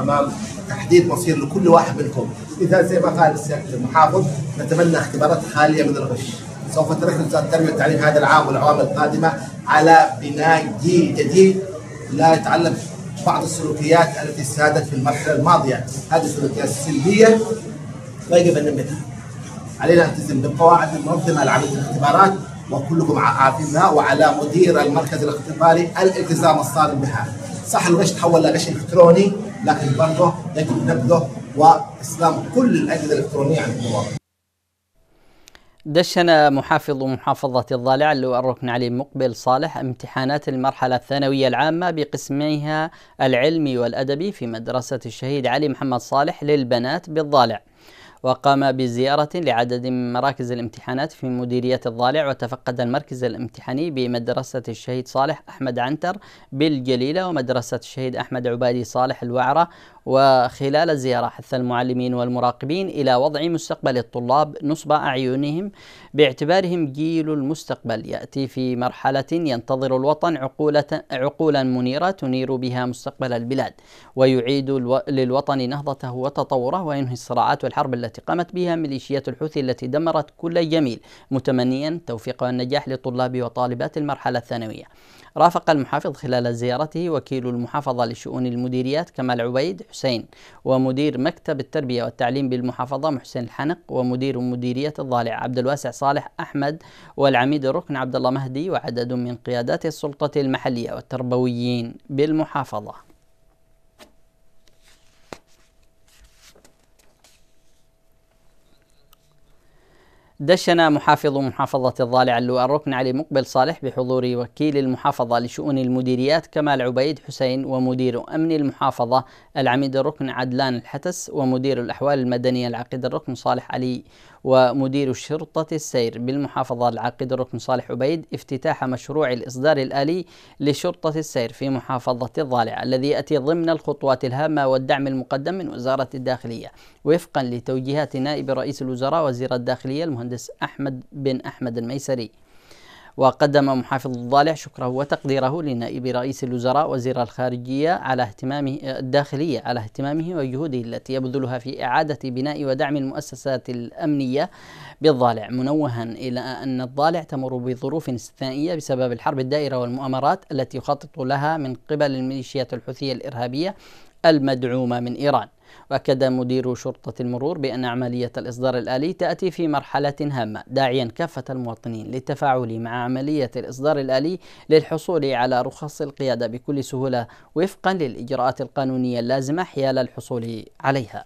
امام تحديد مصير لكل واحد منكم اذا زي ما قال السيد المحافظ نتمنى اختبارات خاليه من الغش سوف تركز التربيه والتعليم هذا العام والاعوام القادمه على بناء جيل جديد لا يتعلم بعض السلوكيات التي سادت في المرحله الماضيه هذه السلوكيات السلبيه لا يجب ان نمتها علينا نلتزم بالقواعد المنظمه لعمليه الاختبارات وكلكم عارفينها وعلى مدير المركز الاختباري الالتزام الصارم بها صح الغش تحول لغش الكتروني لكن برضه يجب نبذه واسلام كل الاجهزه الالكترونيه عن الضوابط. دشن محافظ محافظة الضالع اللواء الركن علي مقبل صالح امتحانات المرحلة الثانوية العامة بقسميها العلمي والأدبي في مدرسة الشهيد علي محمد صالح للبنات بالضالع وقام بزيارة لعدد من مراكز الامتحانات في مديرية الضالع وتفقد المركز الامتحاني بمدرسة الشهيد صالح أحمد عنتر بالجليلة ومدرسة الشهيد أحمد عبادي صالح الوعرة وخلال الزيارة حث المعلمين والمراقبين إلى وضع مستقبل الطلاب نصب أعينهم باعتبارهم جيل المستقبل يأتي في مرحلة ينتظر الوطن عقولة عقولا منيرة تنير بها مستقبل البلاد ويعيد للوطن نهضته وتطوره وينهي الصراعات والحرب التي قامت بها ميليشيات الحوثي التي دمرت كل جميل متمنيا توفيق والنجاح لطلاب وطالبات المرحلة الثانوية رافق المحافظ خلال زيارته وكيل المحافظة لشؤون المديريات كمال عبيد حسين ومدير مكتب التربية والتعليم بالمحافظة محسن الحنق ومدير مديرية الضالع عبد الواسع صالح أحمد والعميد الركن عبد الله مهدي وعدد من قيادات السلطة المحلية والتربويين بالمحافظة دشن محافظ محافظة الضالع اللواء الركن علي مقبل صالح بحضور وكيل المحافظة لشؤون المديريات كمال عبيد حسين ومدير أمن المحافظة العميد الركن عدلان الحتس ومدير الأحوال المدنية العقيد الركن صالح علي ومدير شرطة السير بالمحافظة العقيد الركن صالح عبيد افتتاح مشروع الإصدار الآلي لشرطة السير في محافظة الضالع الذي يأتي ضمن الخطوات الهامة والدعم المقدم من وزارة الداخلية وفقا لتوجيهات نائب رئيس الوزراء وزير الداخلية المهندس أحمد بن أحمد الميسري وقدم محافظ الضالع شكره وتقديره لنائب رئيس الوزراء وزير الخارجية على اهتمامه الداخلية على اهتمامه وجهوده التي يبذلها في إعادة بناء ودعم المؤسسات الأمنية بالضالع منوها إلى أن الضالع تمر بظروف استثنائية بسبب الحرب الدائرة والمؤامرات التي يخطط لها من قبل الميليشيات الحوثية الإرهابية المدعومة من إيران واكد مدير شرطه المرور بان عمليه الاصدار الالي تاتي في مرحله هامه داعيا كافه المواطنين للتفاعل مع عمليه الاصدار الالي للحصول على رخص القياده بكل سهوله وفقا للاجراءات القانونيه اللازمه حيال الحصول عليها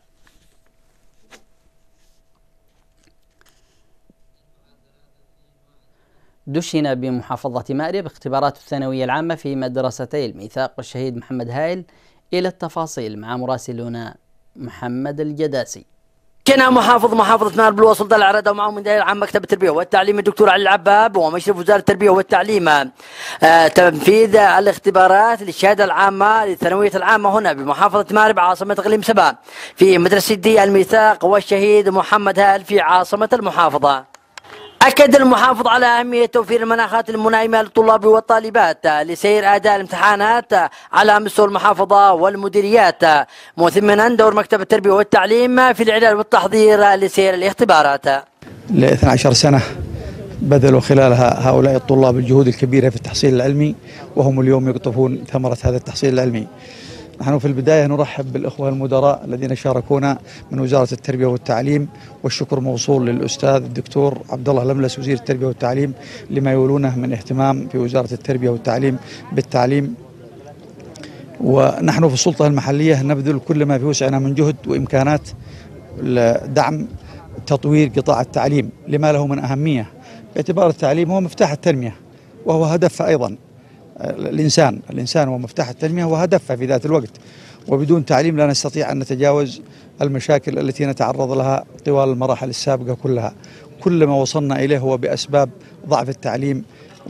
دشن بمحافظة مأرب اختبارات الثانوية العامة في مدرستي الميثاق الشهيد محمد هايل إلى التفاصيل مع مراسلنا محمد الجداسي كان محافظ محافظة نار بالوصل طلع رده معه من دائرة عام مكتب التربية والتعليم الدكتور علي العباب ومشرف وزارة التربية والتعليم آه، تنفيذ الاختبارات للشهادة العامة للثانوية العامة هنا بمحافظة مارب عاصمة إقليم سبا في مدرسة دي الميثاق والشهيد محمد هال في عاصمة المحافظة أكد المحافظ على أهمية توفير المناخات المنايمة للطلاب والطالبات لسير أداء الامتحانات على مستوى المحافظة والمديريات مثمنا دور مكتب التربية والتعليم في الإعداد والتحضير لسير الاختبارات ل 12 سنة بذلوا خلالها هؤلاء الطلاب الجهود الكبيرة في التحصيل العلمي وهم اليوم يقطفون ثمرة هذا التحصيل العلمي نحن في البداية نرحب بالإخوة المدراء الذين شاركونا من وزارة التربية والتعليم والشكر موصول للأستاذ الدكتور عبد الله لملس وزير التربية والتعليم لما يولونه من اهتمام في وزارة التربية والتعليم بالتعليم ونحن في السلطة المحلية نبذل كل ما في وسعنا من جهد وإمكانات لدعم تطوير قطاع التعليم لما له من أهمية باعتبار التعليم هو مفتاح التنمية وهو هدف أيضا الإنسان الإنسان هو مفتاح التنمية وهدفها في ذات الوقت وبدون تعليم لا نستطيع أن نتجاوز المشاكل التي نتعرض لها طوال المراحل السابقة كلها كل ما وصلنا إليه هو بأسباب ضعف التعليم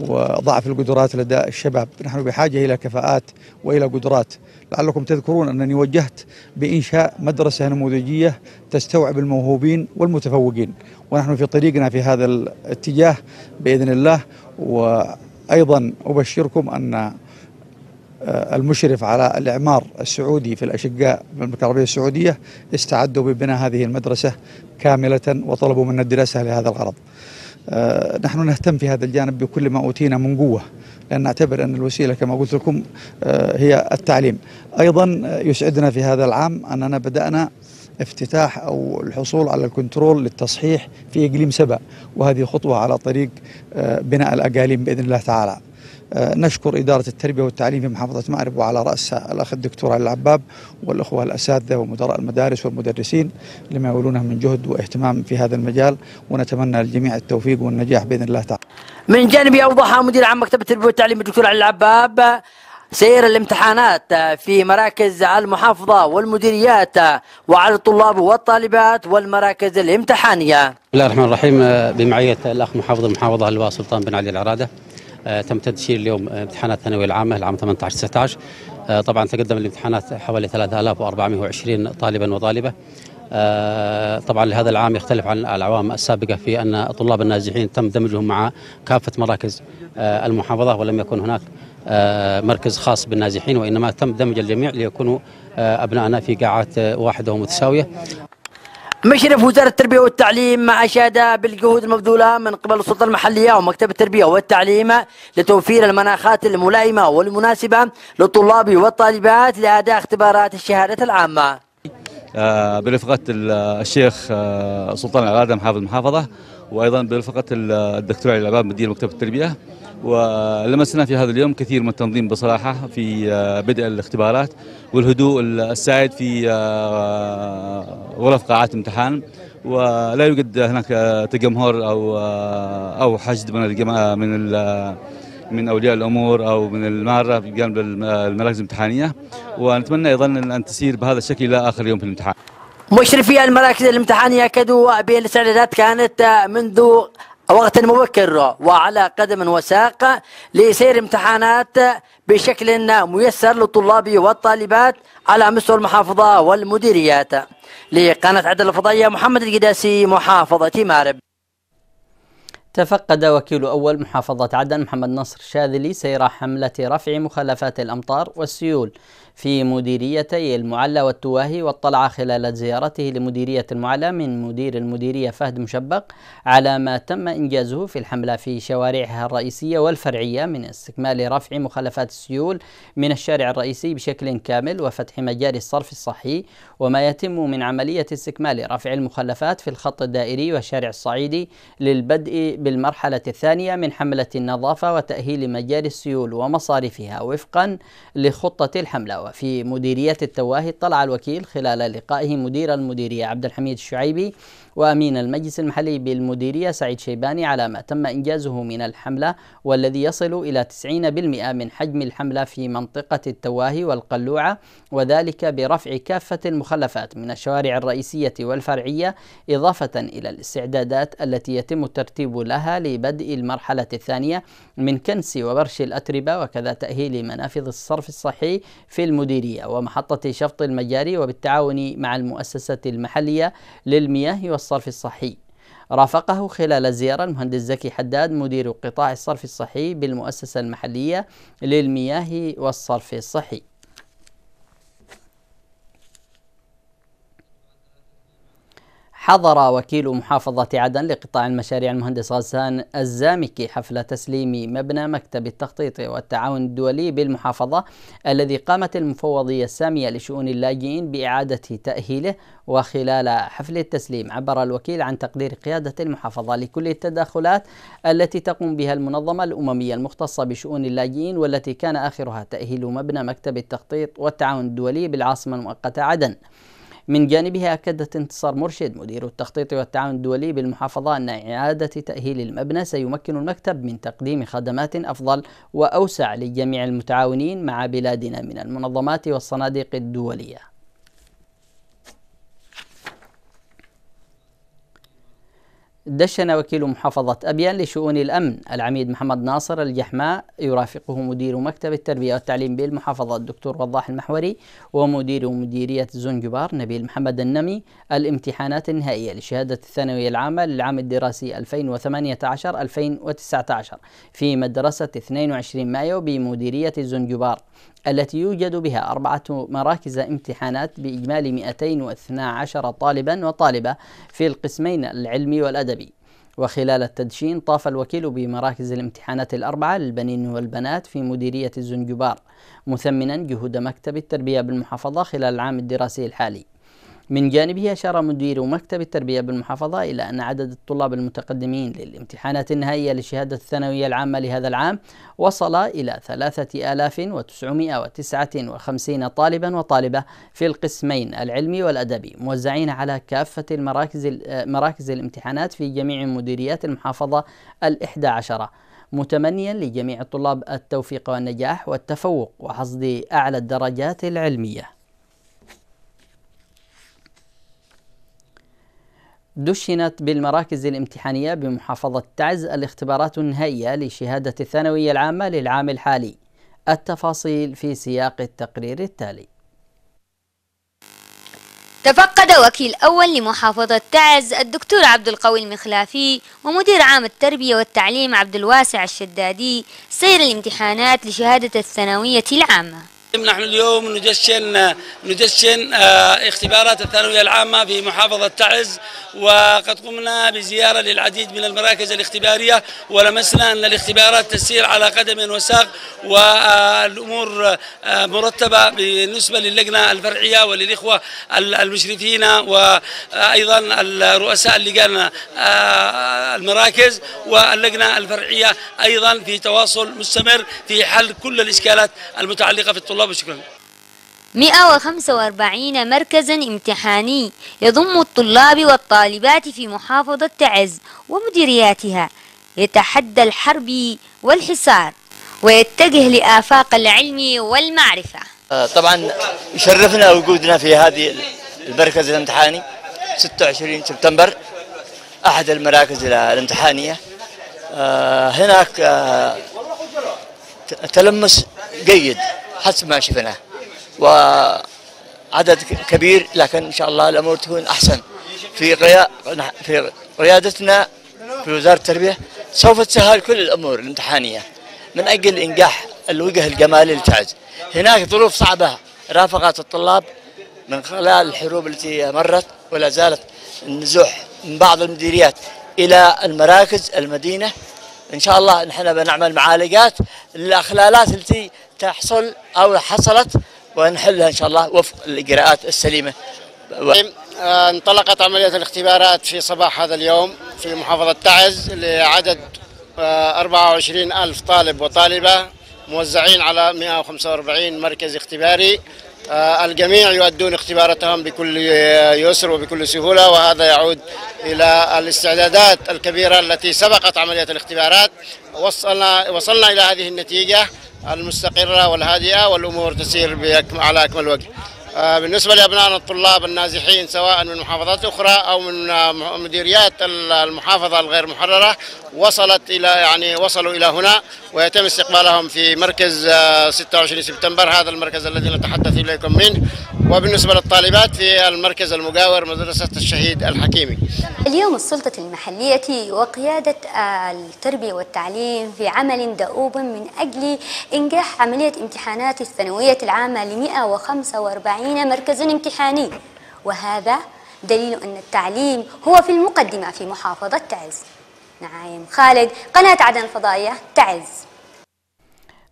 وضعف القدرات لدى الشباب نحن بحاجة إلى كفاءات وإلى قدرات لعلكم تذكرون أنني وجهت بإنشاء مدرسة نموذجية تستوعب الموهوبين والمتفوقين ونحن في طريقنا في هذا الاتجاه بإذن الله و أيضا أبشركم أن آه، المشرف على الإعمار السعودي في الأشقاء المملكه العربية السعودية استعدوا ببناء هذه المدرسة كاملة وطلبوا منا الدراسة لهذا الغرض آه، نحن نهتم في هذا الجانب بكل ما أوتينا من قوة لأن نعتبر أن الوسيلة كما قلت لكم آه، هي التعليم أيضا يسعدنا في هذا العام أننا بدأنا افتتاح أو الحصول على الكنترول للتصحيح في إقليم سبأ وهذه خطوة على طريق آه، بناء الأقاليم بإذن الله تعالى آه، نشكر إدارة التربية والتعليم في محافظة مأرب وعلى رأسها الأخ الدكتور علي العباب والأخوة الأساتذة ومدراء المدارس والمدرسين لما يولونه من جهد واهتمام في هذا المجال ونتمنى للجميع التوفيق والنجاح بإذن الله تعالى من جانبي أوضح مدير عام مكتب التربية والتعليم الدكتور علي العباب سير الامتحانات في مراكز المحافظة والمديريات وعلى الطلاب والطالبات والمراكز الامتحانية بسم الله الرحمن الرحيم بمعية الأخ محافظ المحافظة اللواء سلطان بن علي العرادة آه، تم تدشير اليوم امتحانات الثانوية العامة العام 18 19 آه، طبعا تقدم الامتحانات حوالي 3420 طالبا وطالبة آه، طبعا لهذا العام يختلف عن الاعوام السابقه في ان الطلاب النازحين تم دمجهم مع كافه مراكز المحافظه ولم يكن هناك آه، مركز خاص بالنازحين وإنما تم دمج الجميع ليكونوا آه، أبنائنا في قاعات آه، واحدة ومتساوية مشرف وزارة التربية والتعليم ما أشاد بالجهود المبذولة من قبل السلطة المحلية ومكتب التربية والتعليم لتوفير المناخات الملائمة والمناسبة للطلاب والطالبات لأداء اختبارات الشهادة العامة برفقة الشيخ سلطان العلادة محافظ المحافظة وأيضا برفقة الدكتور علي العباد مدير مكتب التربية ولمسنا في هذا اليوم كثير من التنظيم بصراحة في آه، بدء الاختبارات والهدوء السائد في آه، آه، غرف قاعات الامتحان ولا يوجد هناك تجمهر أو أو حشد من من من اولياء الامور او من الماره بجانب المراكز الامتحانيه ونتمنى ايضا ان تسير بهذا الشكل الى اخر يوم في الامتحان مشرفي المراكز الامتحانيه اكدوا بان الاستعدادات كانت منذ وقت مبكر وعلى قدم وساق لسير امتحانات بشكل ميسر للطلاب والطالبات على مستوى المحافظة والمديريات لقناة عدن الفضائية محمد القداسي محافظة مارب تفقد وكيل أول محافظة عدن محمد نصر الشاذلي سير حملة رفع مخالفات الأمطار والسيول في مديريتي المعلى والتواهي واطلع خلال زيارته لمديرية المعلى من مدير المديرية فهد مشبق على ما تم إنجازه في الحملة في شوارعها الرئيسية والفرعية من استكمال رفع مخلفات السيول من الشارع الرئيسي بشكل كامل وفتح مجال الصرف الصحي وما يتم من عملية استكمال رفع المخلفات في الخط الدائري والشارع الصعيدي للبدء بالمرحلة الثانية من حملة النظافة وتأهيل مجال السيول ومصارفها وفقا لخطة الحملة الدعوة في مديرية التواهي اطلع الوكيل خلال لقائه مدير المديرية عبد الحميد الشعيبي وأمين المجلس المحلي بالمديرية سعيد شيباني على ما تم إنجازه من الحملة والذي يصل إلى 90% من حجم الحملة في منطقة التواهي والقلوعة وذلك برفع كافة المخلفات من الشوارع الرئيسية والفرعية إضافة إلى الاستعدادات التي يتم الترتيب لها لبدء المرحلة الثانية من كنس وبرش الأتربة وكذا تأهيل منافذ الصرف الصحي في المديرية ومحطة شفط المجاري وبالتعاون مع المؤسسة المحلية للمياه الصرف الصحي رافقه خلال الزيارة المهندس زكي حداد مدير قطاع الصرف الصحي بالمؤسسة المحلية للمياه والصرف الصحي حضر وكيل محافظة عدن لقطاع المشاريع المهندس غسان الزامكي حفل تسليم مبنى مكتب التخطيط والتعاون الدولي بالمحافظة الذي قامت المفوضية السامية لشؤون اللاجئين بإعادة تأهيله وخلال حفل التسليم عبر الوكيل عن تقدير قيادة المحافظة لكل التدخلات التي تقوم بها المنظمة الأممية المختصة بشؤون اللاجئين والتي كان آخرها تأهيل مبنى مكتب التخطيط والتعاون الدولي بالعاصمة المؤقتة عدن. من جانبها أكدت انتصار مرشد مدير التخطيط والتعاون الدولي بالمحافظة أن إعادة تأهيل المبنى سيمكن المكتب من تقديم خدمات أفضل وأوسع لجميع المتعاونين مع بلادنا من المنظمات والصناديق الدولية دشن وكيل محافظة أبيان لشؤون الأمن العميد محمد ناصر الجحماء يرافقه مدير مكتب التربية والتعليم بالمحافظة الدكتور وضاح المحوري ومدير مديرية زنجبار نبيل محمد النمي الامتحانات النهائية لشهادة الثانوية العامة للعام الدراسي 2018-2019 في مدرسة 22 مايو بمديرية زنجبار التي يوجد بها أربعة مراكز امتحانات بإجمالي 212 طالبا وطالبة في القسمين العلمي والأدبي وخلال التدشين طاف الوكيل بمراكز الامتحانات الأربعة للبنين والبنات في مديرية الزنجبار مثمنا جهود مكتب التربية بالمحافظة خلال العام الدراسي الحالي من جانبه أشار مدير مكتب التربية بالمحافظة إلى أن عدد الطلاب المتقدمين للامتحانات النهائية للشهادة الثانوية العامة لهذا العام وصل إلى 3959 طالبا وطالبة في القسمين العلمي والأدبي موزعين على كافة المراكز مراكز الامتحانات في جميع مديريات المحافظة الإحدى عشرة متمنيا لجميع الطلاب التوفيق والنجاح والتفوق وحصد أعلى الدرجات العلمية دشنت بالمراكز الامتحانية بمحافظة تعز الاختبارات النهائية لشهادة الثانوية العامة للعام الحالي التفاصيل في سياق التقرير التالي تفقد وكيل أول لمحافظة تعز الدكتور عبد القوي المخلافي ومدير عام التربية والتعليم عبد الواسع الشدادي سير الامتحانات لشهادة الثانوية العامة نحن اليوم نجشن نجشن آه، اختبارات الثانويه العامه في محافظه تعز وقد قمنا بزياره للعديد من المراكز الاختباريه ولمسنا ان الاختبارات تسير على قدم وساق والامور آه، مرتبه بالنسبه للجنه الفرعيه وللاخوه المشرفين وايضا الرؤساء اللجان آه، المراكز واللجنه الفرعيه ايضا في تواصل مستمر في حل كل الاشكالات المتعلقه في الطلاب طب شكرا 145 مركزا امتحاني يضم الطلاب والطالبات في محافظة تعز ومديرياتها يتحدى الحرب والحصار ويتجه لآفاق العلم والمعرفة آه، طبعا يشرفنا وجودنا في هذه المركز الامتحاني 26 سبتمبر أحد المراكز الامتحانية آه، هناك آه، تلمس جيد حسب ما شفناه وعدد كبير لكن ان شاء الله الامور تكون احسن في في قيادتنا في وزاره التربيه سوف تسهل كل الامور الامتحانيه من اجل انجاح الوجه الجمالي لتعز هناك ظروف صعبه رافقت الطلاب من خلال الحروب التي مرت ولا زالت النزوح من بعض المديريات الى المراكز المدينه ان شاء الله نحن بنعمل معالجات للاخلالات التي تحصل أو حصلت ونحلها إن شاء الله وفق الإجراءات السليمة و... طيب، آه، انطلقت عملية الاختبارات في صباح هذا اليوم في محافظة تعز لعدد 24000 آه، طالب وطالبة موزعين على 145 مركز اختباري آه، الجميع يؤدون اختباراتهم بكل آه، يسر وبكل سهولة وهذا يعود إلى الاستعدادات الكبيرة التي سبقت عملية الاختبارات وصلنا, وصلنا إلى هذه النتيجة المستقرة والهادئة والأمور تسير على أكمل وجه آه، بالنسبة لأبنائنا الطلاب النازحين سواء من محافظات أخرى أو من آه، مديريات المحافظة الغير محررة وصلت إلى يعني وصلوا إلى هنا ويتم استقبالهم في مركز 26 آه، سبتمبر هذا المركز الذي نتحدث إليكم منه وبالنسبة للطالبات في المركز المجاور مدرسة الشهيد الحكيمي اليوم السلطة المحلية وقيادة التربية والتعليم في عمل دؤوب من أجل إنجاح عملية امتحانات الثانوية العامة ل 145 مركز امتحاني وهذا دليل أن التعليم هو في المقدمة في محافظة تعز نعيم خالد قناة عدن فضائية تعز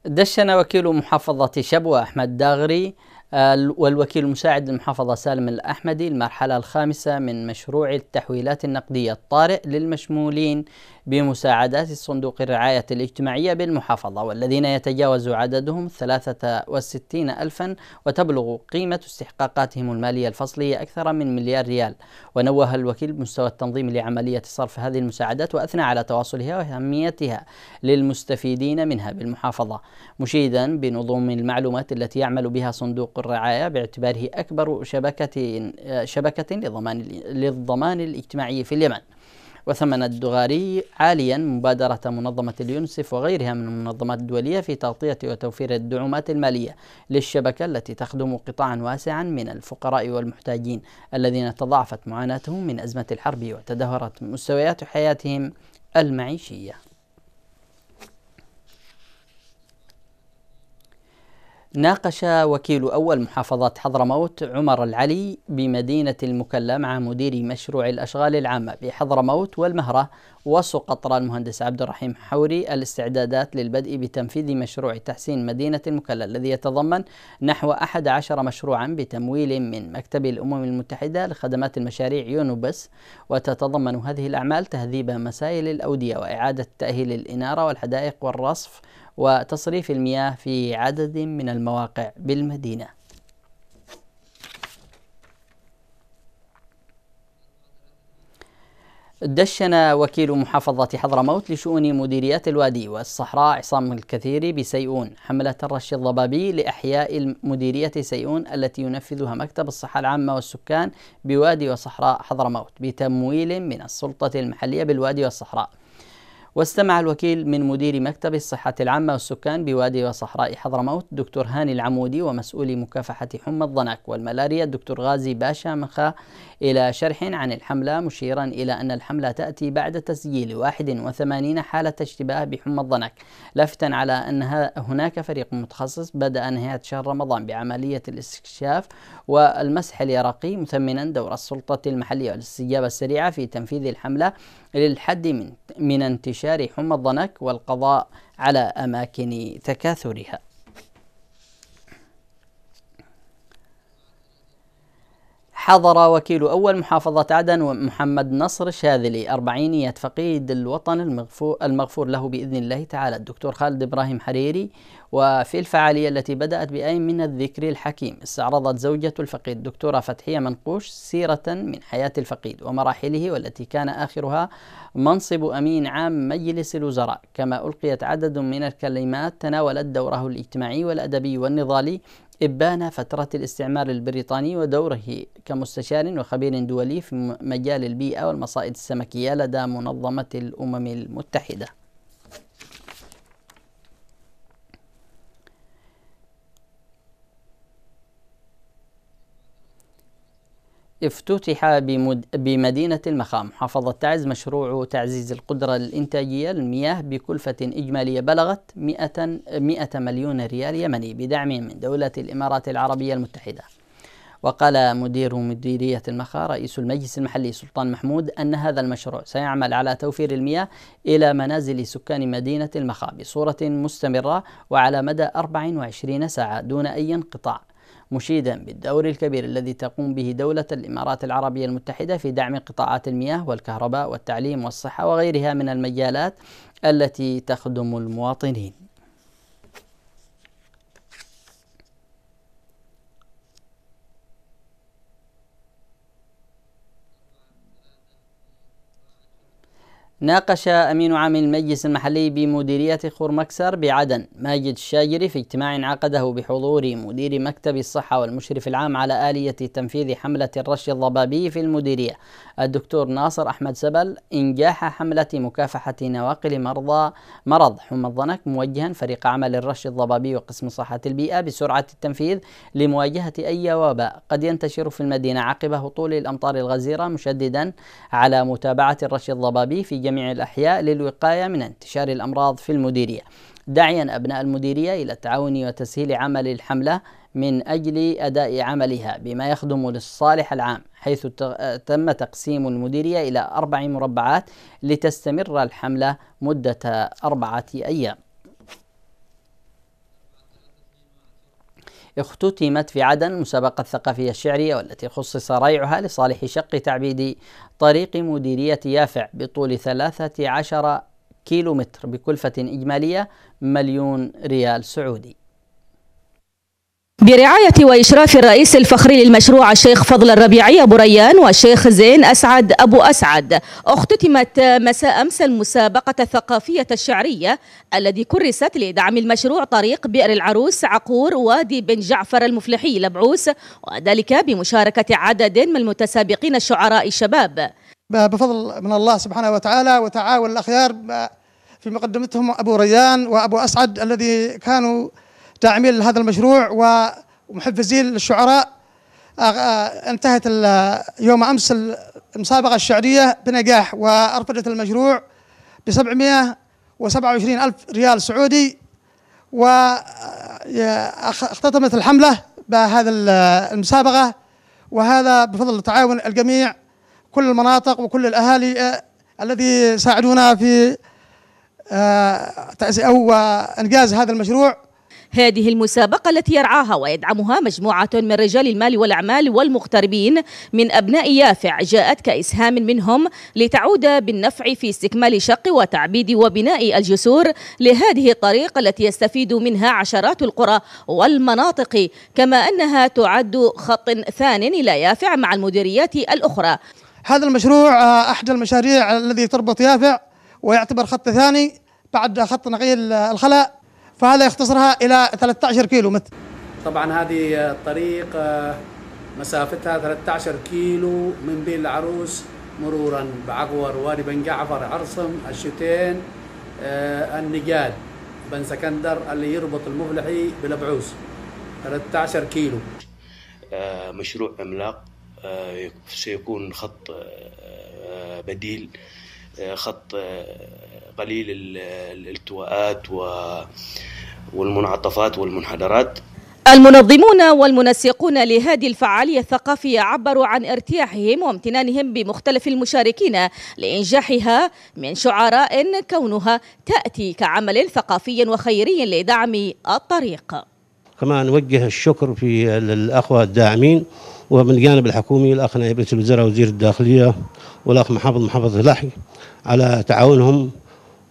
دشن وكيل محافظة شبوة أحمد داغري آه، والوكيل المساعد للمحافظة سالم الأحمدي المرحلة الخامسة من مشروع التحويلات النقدية الطارئ للمشمولين بمساعدات صندوق الرعاية الاجتماعية بالمحافظة والذين يتجاوز عددهم 63 ألفا وتبلغ قيمة استحقاقاتهم المالية الفصلية أكثر من مليار ريال ونوه الوكيل بمستوى التنظيم لعملية صرف هذه المساعدات وأثنى على تواصلها وأهميتها للمستفيدين منها بالمحافظة مشيدا بنظم المعلومات التي يعمل بها صندوق الرعاية باعتباره أكبر شبكة شبكة لضمان للضمان الاجتماعي في اليمن وثمن الدغاري عاليا مبادرة منظمة اليونسيف وغيرها من المنظمات الدولية في تغطية وتوفير الدعومات المالية للشبكة التي تخدم قطاعا واسعا من الفقراء والمحتاجين الذين تضاعفت معاناتهم من أزمة الحرب وتدهورت مستويات حياتهم المعيشية ناقش وكيل أول محافظة حضرموت عمر العلي بمدينة المكلا مع مدير مشروع الأشغال العامة بحضرموت والمهرة وسقطرى المهندس عبد الرحيم حوري الاستعدادات للبدء بتنفيذ مشروع تحسين مدينة المكلا الذي يتضمن نحو 11 مشروعا بتمويل من مكتب الأمم المتحدة لخدمات المشاريع يونوبس وتتضمن هذه الأعمال تهذيب مسائل الأودية وإعادة تأهيل الإنارة والحدائق والرصف وتصريف المياه في عدد من المواقع بالمدينة دشن وكيل محافظة حضرموت لشؤون مديريات الوادي والصحراء عصام الكثيري بسيئون حملة الرش الضبابي لإحياء مديرية سيئون التي ينفذها مكتب الصحة العامة والسكان بوادي وصحراء حضرموت بتمويل من السلطة المحلية بالوادي والصحراء واستمع الوكيل من مدير مكتب الصحة العامة والسكان بوادي وصحراء حضرموت دكتور هاني العمودي ومسؤول مكافحة حمى الضنك والملاريا الدكتور غازي باشا مخا إلى شرح عن الحملة مشيرا إلى أن الحملة تأتي بعد تسجيل 81 حالة اشتباه بحمى الضنك لافتا على أن هناك فريق متخصص بدأ نهاية شهر رمضان بعملية الاستكشاف والمسح اليرقي مثمنا دور السلطة المحلية والاستجابة السريعة في تنفيذ الحملة للحد من من انتشار حمى الضنك والقضاء على أماكن تكاثرها حضر وكيل أول محافظة عدن محمد نصر شاذلي أربعينية فقيد الوطن المغفور, المغفور له بإذن الله تعالى الدكتور خالد إبراهيم حريري وفي الفعالية التي بدأت بأي من الذكر الحكيم استعرضت زوجة الفقيد دكتورة فتحية منقوش سيرة من حياة الفقيد ومراحله والتي كان آخرها منصب أمين عام مجلس الوزراء كما ألقيت عدد من الكلمات تناولت دوره الاجتماعي والأدبي والنضالي إبان فترة الاستعمار البريطاني ودوره كمستشار وخبير دولي في مجال البيئة والمصائد السمكية لدى منظمة الأمم المتحدة افتتح بمدينة المخام محافظة تعز مشروع تعزيز القدرة الإنتاجية للمياه بكلفة إجمالية بلغت 100, 100 مليون ريال يمني بدعم من دولة الإمارات العربية المتحدة وقال مدير مديرية المخا رئيس المجلس المحلي سلطان محمود أن هذا المشروع سيعمل على توفير المياه إلى منازل سكان مدينة المخا بصورة مستمرة وعلى مدى 24 ساعة دون أي انقطاع مشيدا بالدور الكبير الذي تقوم به دولة الإمارات العربية المتحدة في دعم قطاعات المياه والكهرباء والتعليم والصحة وغيرها من المجالات التي تخدم المواطنين ناقش أمين عام المجلس المحلي بمديرية خور مكسر بعدن ماجد الشاجري في اجتماع عقده بحضور مدير مكتب الصحة والمشرف العام على آلية تنفيذ حملة الرش الضبابي في المديرية الدكتور ناصر أحمد سبل إنجاح حملة مكافحة نواقل مرضى مرض حمى الضنك موجها فريق عمل الرش الضبابي وقسم صحة البيئة بسرعة التنفيذ لمواجهة أي وباء قد ينتشر في المدينة عقب هطول الأمطار الغزيرة مشددا على متابعة الرش الضبابي في جميع جميع الأحياء للوقاية من انتشار الأمراض في المديرية داعيا أبناء المديرية إلى التعاون وتسهيل عمل الحملة من أجل أداء عملها بما يخدم للصالح العام حيث تم تقسيم المديرية إلى أربع مربعات لتستمر الحملة مدة أربعة أيام اختتمت في عدن المسابقة الثقافية الشعرية والتي خصص ريعها لصالح شق تعبيد طريق مديرية يافع بطول 13 كيلومتر بكلفة إجمالية مليون ريال سعودي برعاية وإشراف الرئيس الفخري للمشروع الشيخ فضل الربيعي أبو ريان والشيخ زين أسعد أبو أسعد اختتمت مساء أمس المسابقة الثقافية الشعرية الذي كرست لدعم المشروع طريق بئر العروس عقور وادي بن جعفر المفلحي لبعوس وذلك بمشاركة عدد من المتسابقين الشعراء الشباب بفضل من الله سبحانه وتعالى وتعاون الأخيار في مقدمتهم أبو ريان وأبو أسعد الذي كانوا داعمين لهذا المشروع ومحفزين للشعراء آه، انتهت يوم امس المسابقه الشعريه بنجاح وارفدت المشروع ب 727 الف ريال سعودي واختتمت آه، الحمله بهذا المسابقه وهذا بفضل تعاون الجميع كل المناطق وكل الاهالي آه، الذي ساعدونا في او وإنجاز هذا المشروع هذه المسابقة التي يرعاها ويدعمها مجموعة من رجال المال والأعمال والمغتربين من أبناء يافع جاءت كإسهام منهم لتعود بالنفع في استكمال شق وتعبيد وبناء الجسور لهذه الطريق التي يستفيد منها عشرات القرى والمناطق كما أنها تعد خط ثان إلى يافع مع المديريات الأخرى هذا المشروع آه، أحد المشاريع الذي تربط يافع ويعتبر خط ثاني بعد خط نقيل آه، الخلاء فهذا يختصرها إلى 13 كيلو متر طبعا هذه الطريق آه، مسافتها 13 كيلو من بين العروس مرورا بعقور وادي بن جعفر عرصم الشتين آه، النجاد بن سكندر اللي يربط المفلحي بالابعوس 13 كيلو آه، مشروع عملاق سيكون خط بديل خط قليل الالتواءات والمنعطفات والمنحدرات المنظمون والمنسقون لهذه الفعالية الثقافية عبروا عن ارتياحهم وامتنانهم بمختلف المشاركين لإنجاحها من شعراء كونها تأتي كعمل ثقافي وخيري لدعم الطريق كما نوجه الشكر في الأخوة الداعمين ومن جانب الحكومي الأخ نائب رئيس الوزراء وزير الداخلية والأخ محافظ محافظ لحي على تعاونهم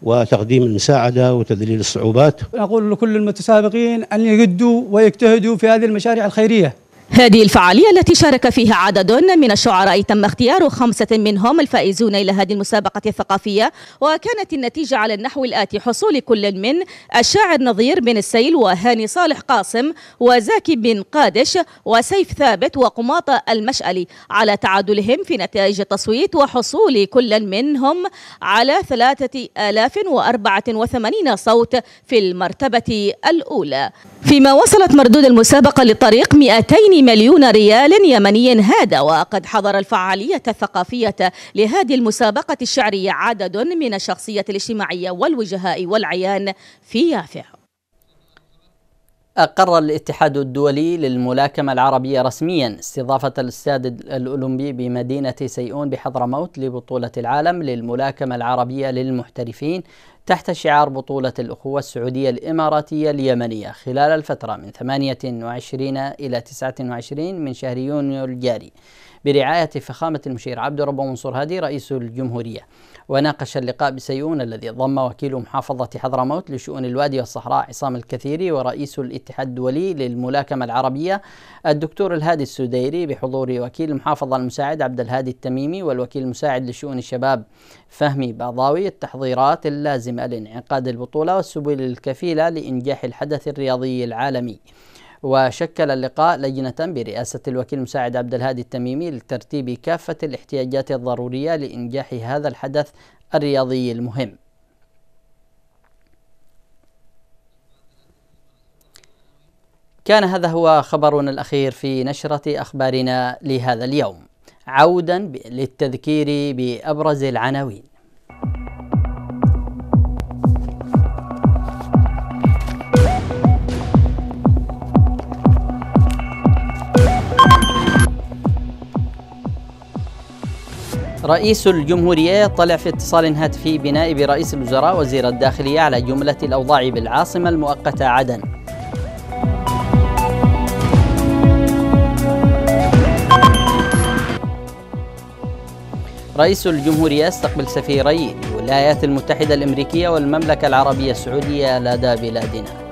وتقديم المساعدة وتذليل الصعوبات أقول لكل المتسابقين أن يجدوا ويجتهدوا في هذه المشاريع الخيرية هذه الفعالية التي شارك فيها عدد من الشعراء تم اختيار خمسة منهم الفائزون إلى هذه المسابقة الثقافية وكانت النتيجة على النحو الآتي حصول كل من الشاعر نظير بن السيل وهاني صالح قاسم وزاكي بن قادش وسيف ثابت وقماطة المشألي على تعادلهم في نتائج التصويت وحصول كل منهم على 3084 صوت في المرتبة الأولى فيما وصلت مردود المسابقة للطريق 200 مليون ريال يمني هذا وقد حضر الفعالية الثقافية لهذه المسابقة الشعرية عدد من الشخصية الاجتماعية والوجهاء والعيان في يافع أقر الاتحاد الدولي للملاكمة العربية رسميا استضافة الاستاد الأولمبي بمدينة سيئون بحضرموت لبطولة العالم للملاكمة العربية للمحترفين تحت شعار بطولة الأخوة السعودية الإماراتية اليمنية خلال الفترة من 28 إلى 29 من شهر يونيو الجاري برعاية فخامة المشير عبد الرب منصور هادي رئيس الجمهورية وناقش اللقاء بسيئون الذي ضم وكيل محافظة حضرموت لشؤون الوادي والصحراء عصام الكثيري ورئيس الاتحاد الدولي للملاكمة العربية الدكتور الهادي السديري بحضور وكيل المحافظة المساعد عبد الهادي التميمي والوكيل المساعد لشؤون الشباب فهمي باضاوي التحضيرات اللازمة لانعقاد البطولة والسبل الكفيلة لإنجاح الحدث الرياضي العالمي وشكل اللقاء لجنة برئاسة الوكيل المساعد عبد الهادي التميمي لترتيب كافة الاحتياجات الضرورية لإنجاح هذا الحدث الرياضي المهم كان هذا هو خبرنا الأخير في نشرة أخبارنا لهذا اليوم عودا للتذكير بأبرز العناوين رئيس الجمهورية طلع في اتصال هاتفي بنائب رئيس الوزراء وزير الداخلية على جملة الأوضاع بالعاصمة المؤقتة عدن رئيس الجمهورية استقبل سفيري الولايات المتحدة الأمريكية والمملكة العربية السعودية لدى بلادنا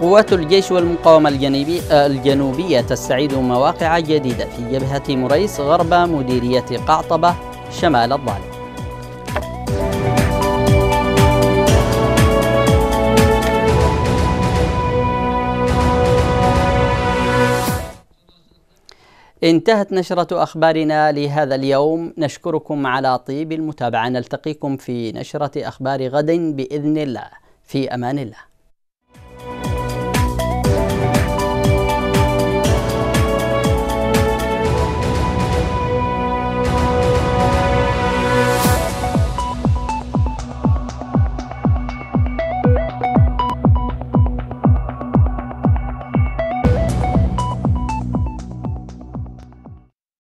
قوات الجيش والمقاومة الجنوبي آه، الجنوبية تستعيد مواقع جديدة في جبهة مريس غرب مديرية قعطبة شمال الضالع انتهت نشرة أخبارنا لهذا اليوم نشكركم على طيب المتابعة نلتقيكم في نشرة أخبار غد بإذن الله في أمان الله